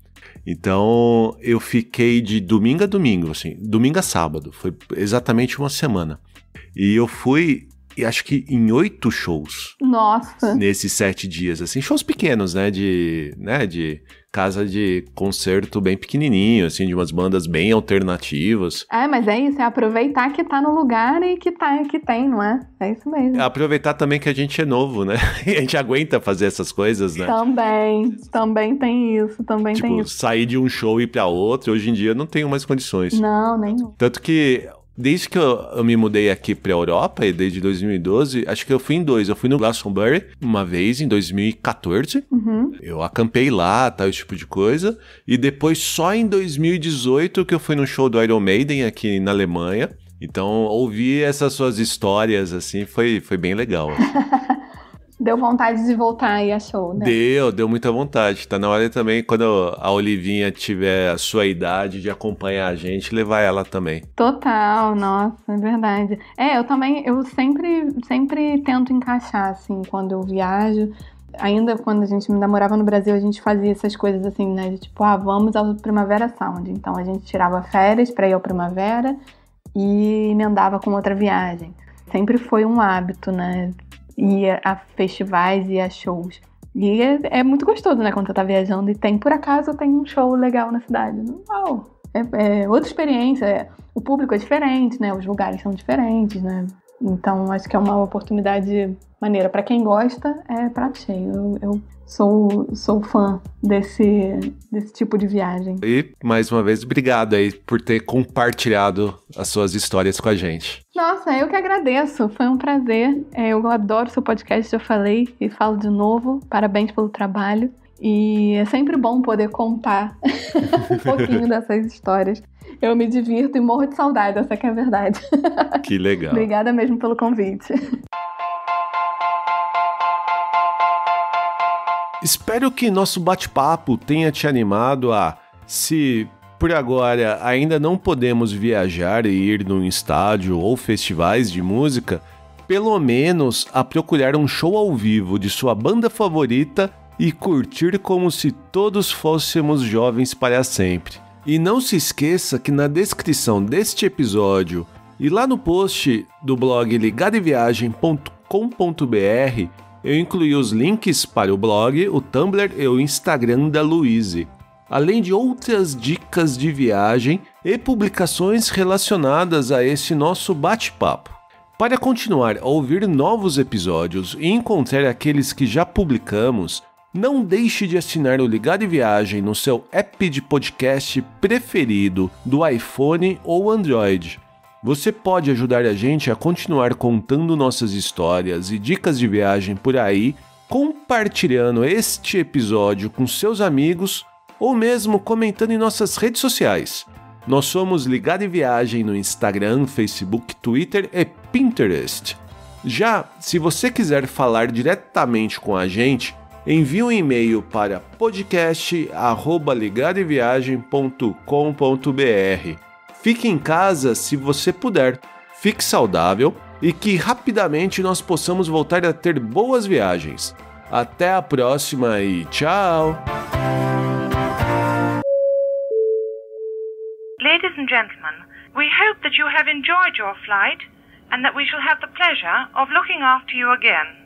Speaker 1: Então eu fiquei de domingo a domingo, assim, domingo a sábado, foi exatamente uma semana. E eu fui, acho que em oito shows.
Speaker 2: Nossa!
Speaker 1: Nesses sete dias, assim, shows pequenos, né? De, né? De casa de concerto bem pequenininho, assim, de umas bandas bem alternativas.
Speaker 2: É, mas é isso, é aproveitar que tá no lugar e que, tá, que tem, não é? É isso mesmo. É
Speaker 1: aproveitar também que a gente é novo, né? E a gente aguenta fazer essas coisas, né?
Speaker 2: Também, também tem isso, também tipo, tem isso.
Speaker 1: sair de um show e ir pra outro, hoje em dia não tenho mais condições. Não, nem. Tanto que desde que eu, eu, me mudei aqui pra Europa, e desde 2012, acho que eu fui em dois. Eu fui no Glastonbury uma vez, em 2014. Uhum. Eu acampei lá, tal, esse tipo de coisa. E depois, só em 2018, que eu fui no show do Iron Maiden aqui na Alemanha. Então, ouvir essas suas histórias, assim, foi, foi bem legal. Assim.
Speaker 2: Deu vontade de voltar e achou, né?
Speaker 1: Deu, deu muita vontade. Tá na hora também, quando a Olivinha tiver a sua idade de acompanhar a gente, levar ela
Speaker 2: também. Total, nossa, é verdade. É, eu também, eu sempre, sempre tento encaixar, assim, quando eu viajo. Ainda quando a gente ainda morava no Brasil, a gente fazia essas coisas assim, né? De tipo, ah, vamos ao Primavera Sound. Então a gente tirava férias para ir ao Primavera e emendava com outra viagem sempre foi um hábito, né? e a, festivais e a shows. E é, é, muito gostoso, né? Quando você tá viajando e tem, por acaso, tem um show legal na cidade. Uau! É, é outra experiência. É, o público é diferente, né? Os lugares são diferentes, né? Então, acho que é uma oportunidade maneira. Para quem gosta, é prato cheio. Eu, eu, sou, sou fã desse, desse tipo de viagem.
Speaker 1: E, mais uma vez, obrigado aí por ter compartilhado as suas histórias com a gente.
Speaker 2: Nossa, eu que agradeço. Foi um prazer. É, eu adoro seu podcast, já falei e falo de novo. Parabéns pelo trabalho. E é sempre bom poder contar
Speaker 3: um pouquinho
Speaker 2: dessas histórias. Eu me divirto e morro de saudade, essa que é a verdade. Que legal. Obrigada mesmo pelo convite.
Speaker 1: Espero que nosso bate-papo tenha te animado a se por agora ainda não podemos viajar e ir num estádio ou festivais de música, pelo menos a procurar um show ao vivo de sua banda favorita e curtir como se todos fôssemos jovens para sempre. E não se esqueça que na descrição deste episódio e lá no post do blog ligadoviagem.com.br eu incluí os links para o blog, o Tumblr e o Instagram da Luíse, além de outras dicas de viagem e publicações relacionadas a esse nosso bate-papo. Para continuar a ouvir novos episódios e encontrar aqueles que já publicamos, não deixe de assinar o Ligado e Viagem no seu app de podcast preferido do iPhone ou Android. Você pode ajudar a gente a continuar contando nossas histórias e dicas de viagem por aí, compartilhando este episódio com seus amigos ou mesmo comentando em nossas redes sociais. Nós somos Ligado em Viagem no Instagram, Facebook, Twitter e Pinterest. Já se você quiser falar diretamente com a gente, envie um e-mail para podcast@ligareviagem.com.br. Fique em casa se você puder. Fique saudável e que rapidamente nós possamos voltar a ter boas viagens. Até a próxima e tchau. Ladies and gentlemen, we hope that you have enjoyed your flight and that we shall have the pleasure of looking after you again.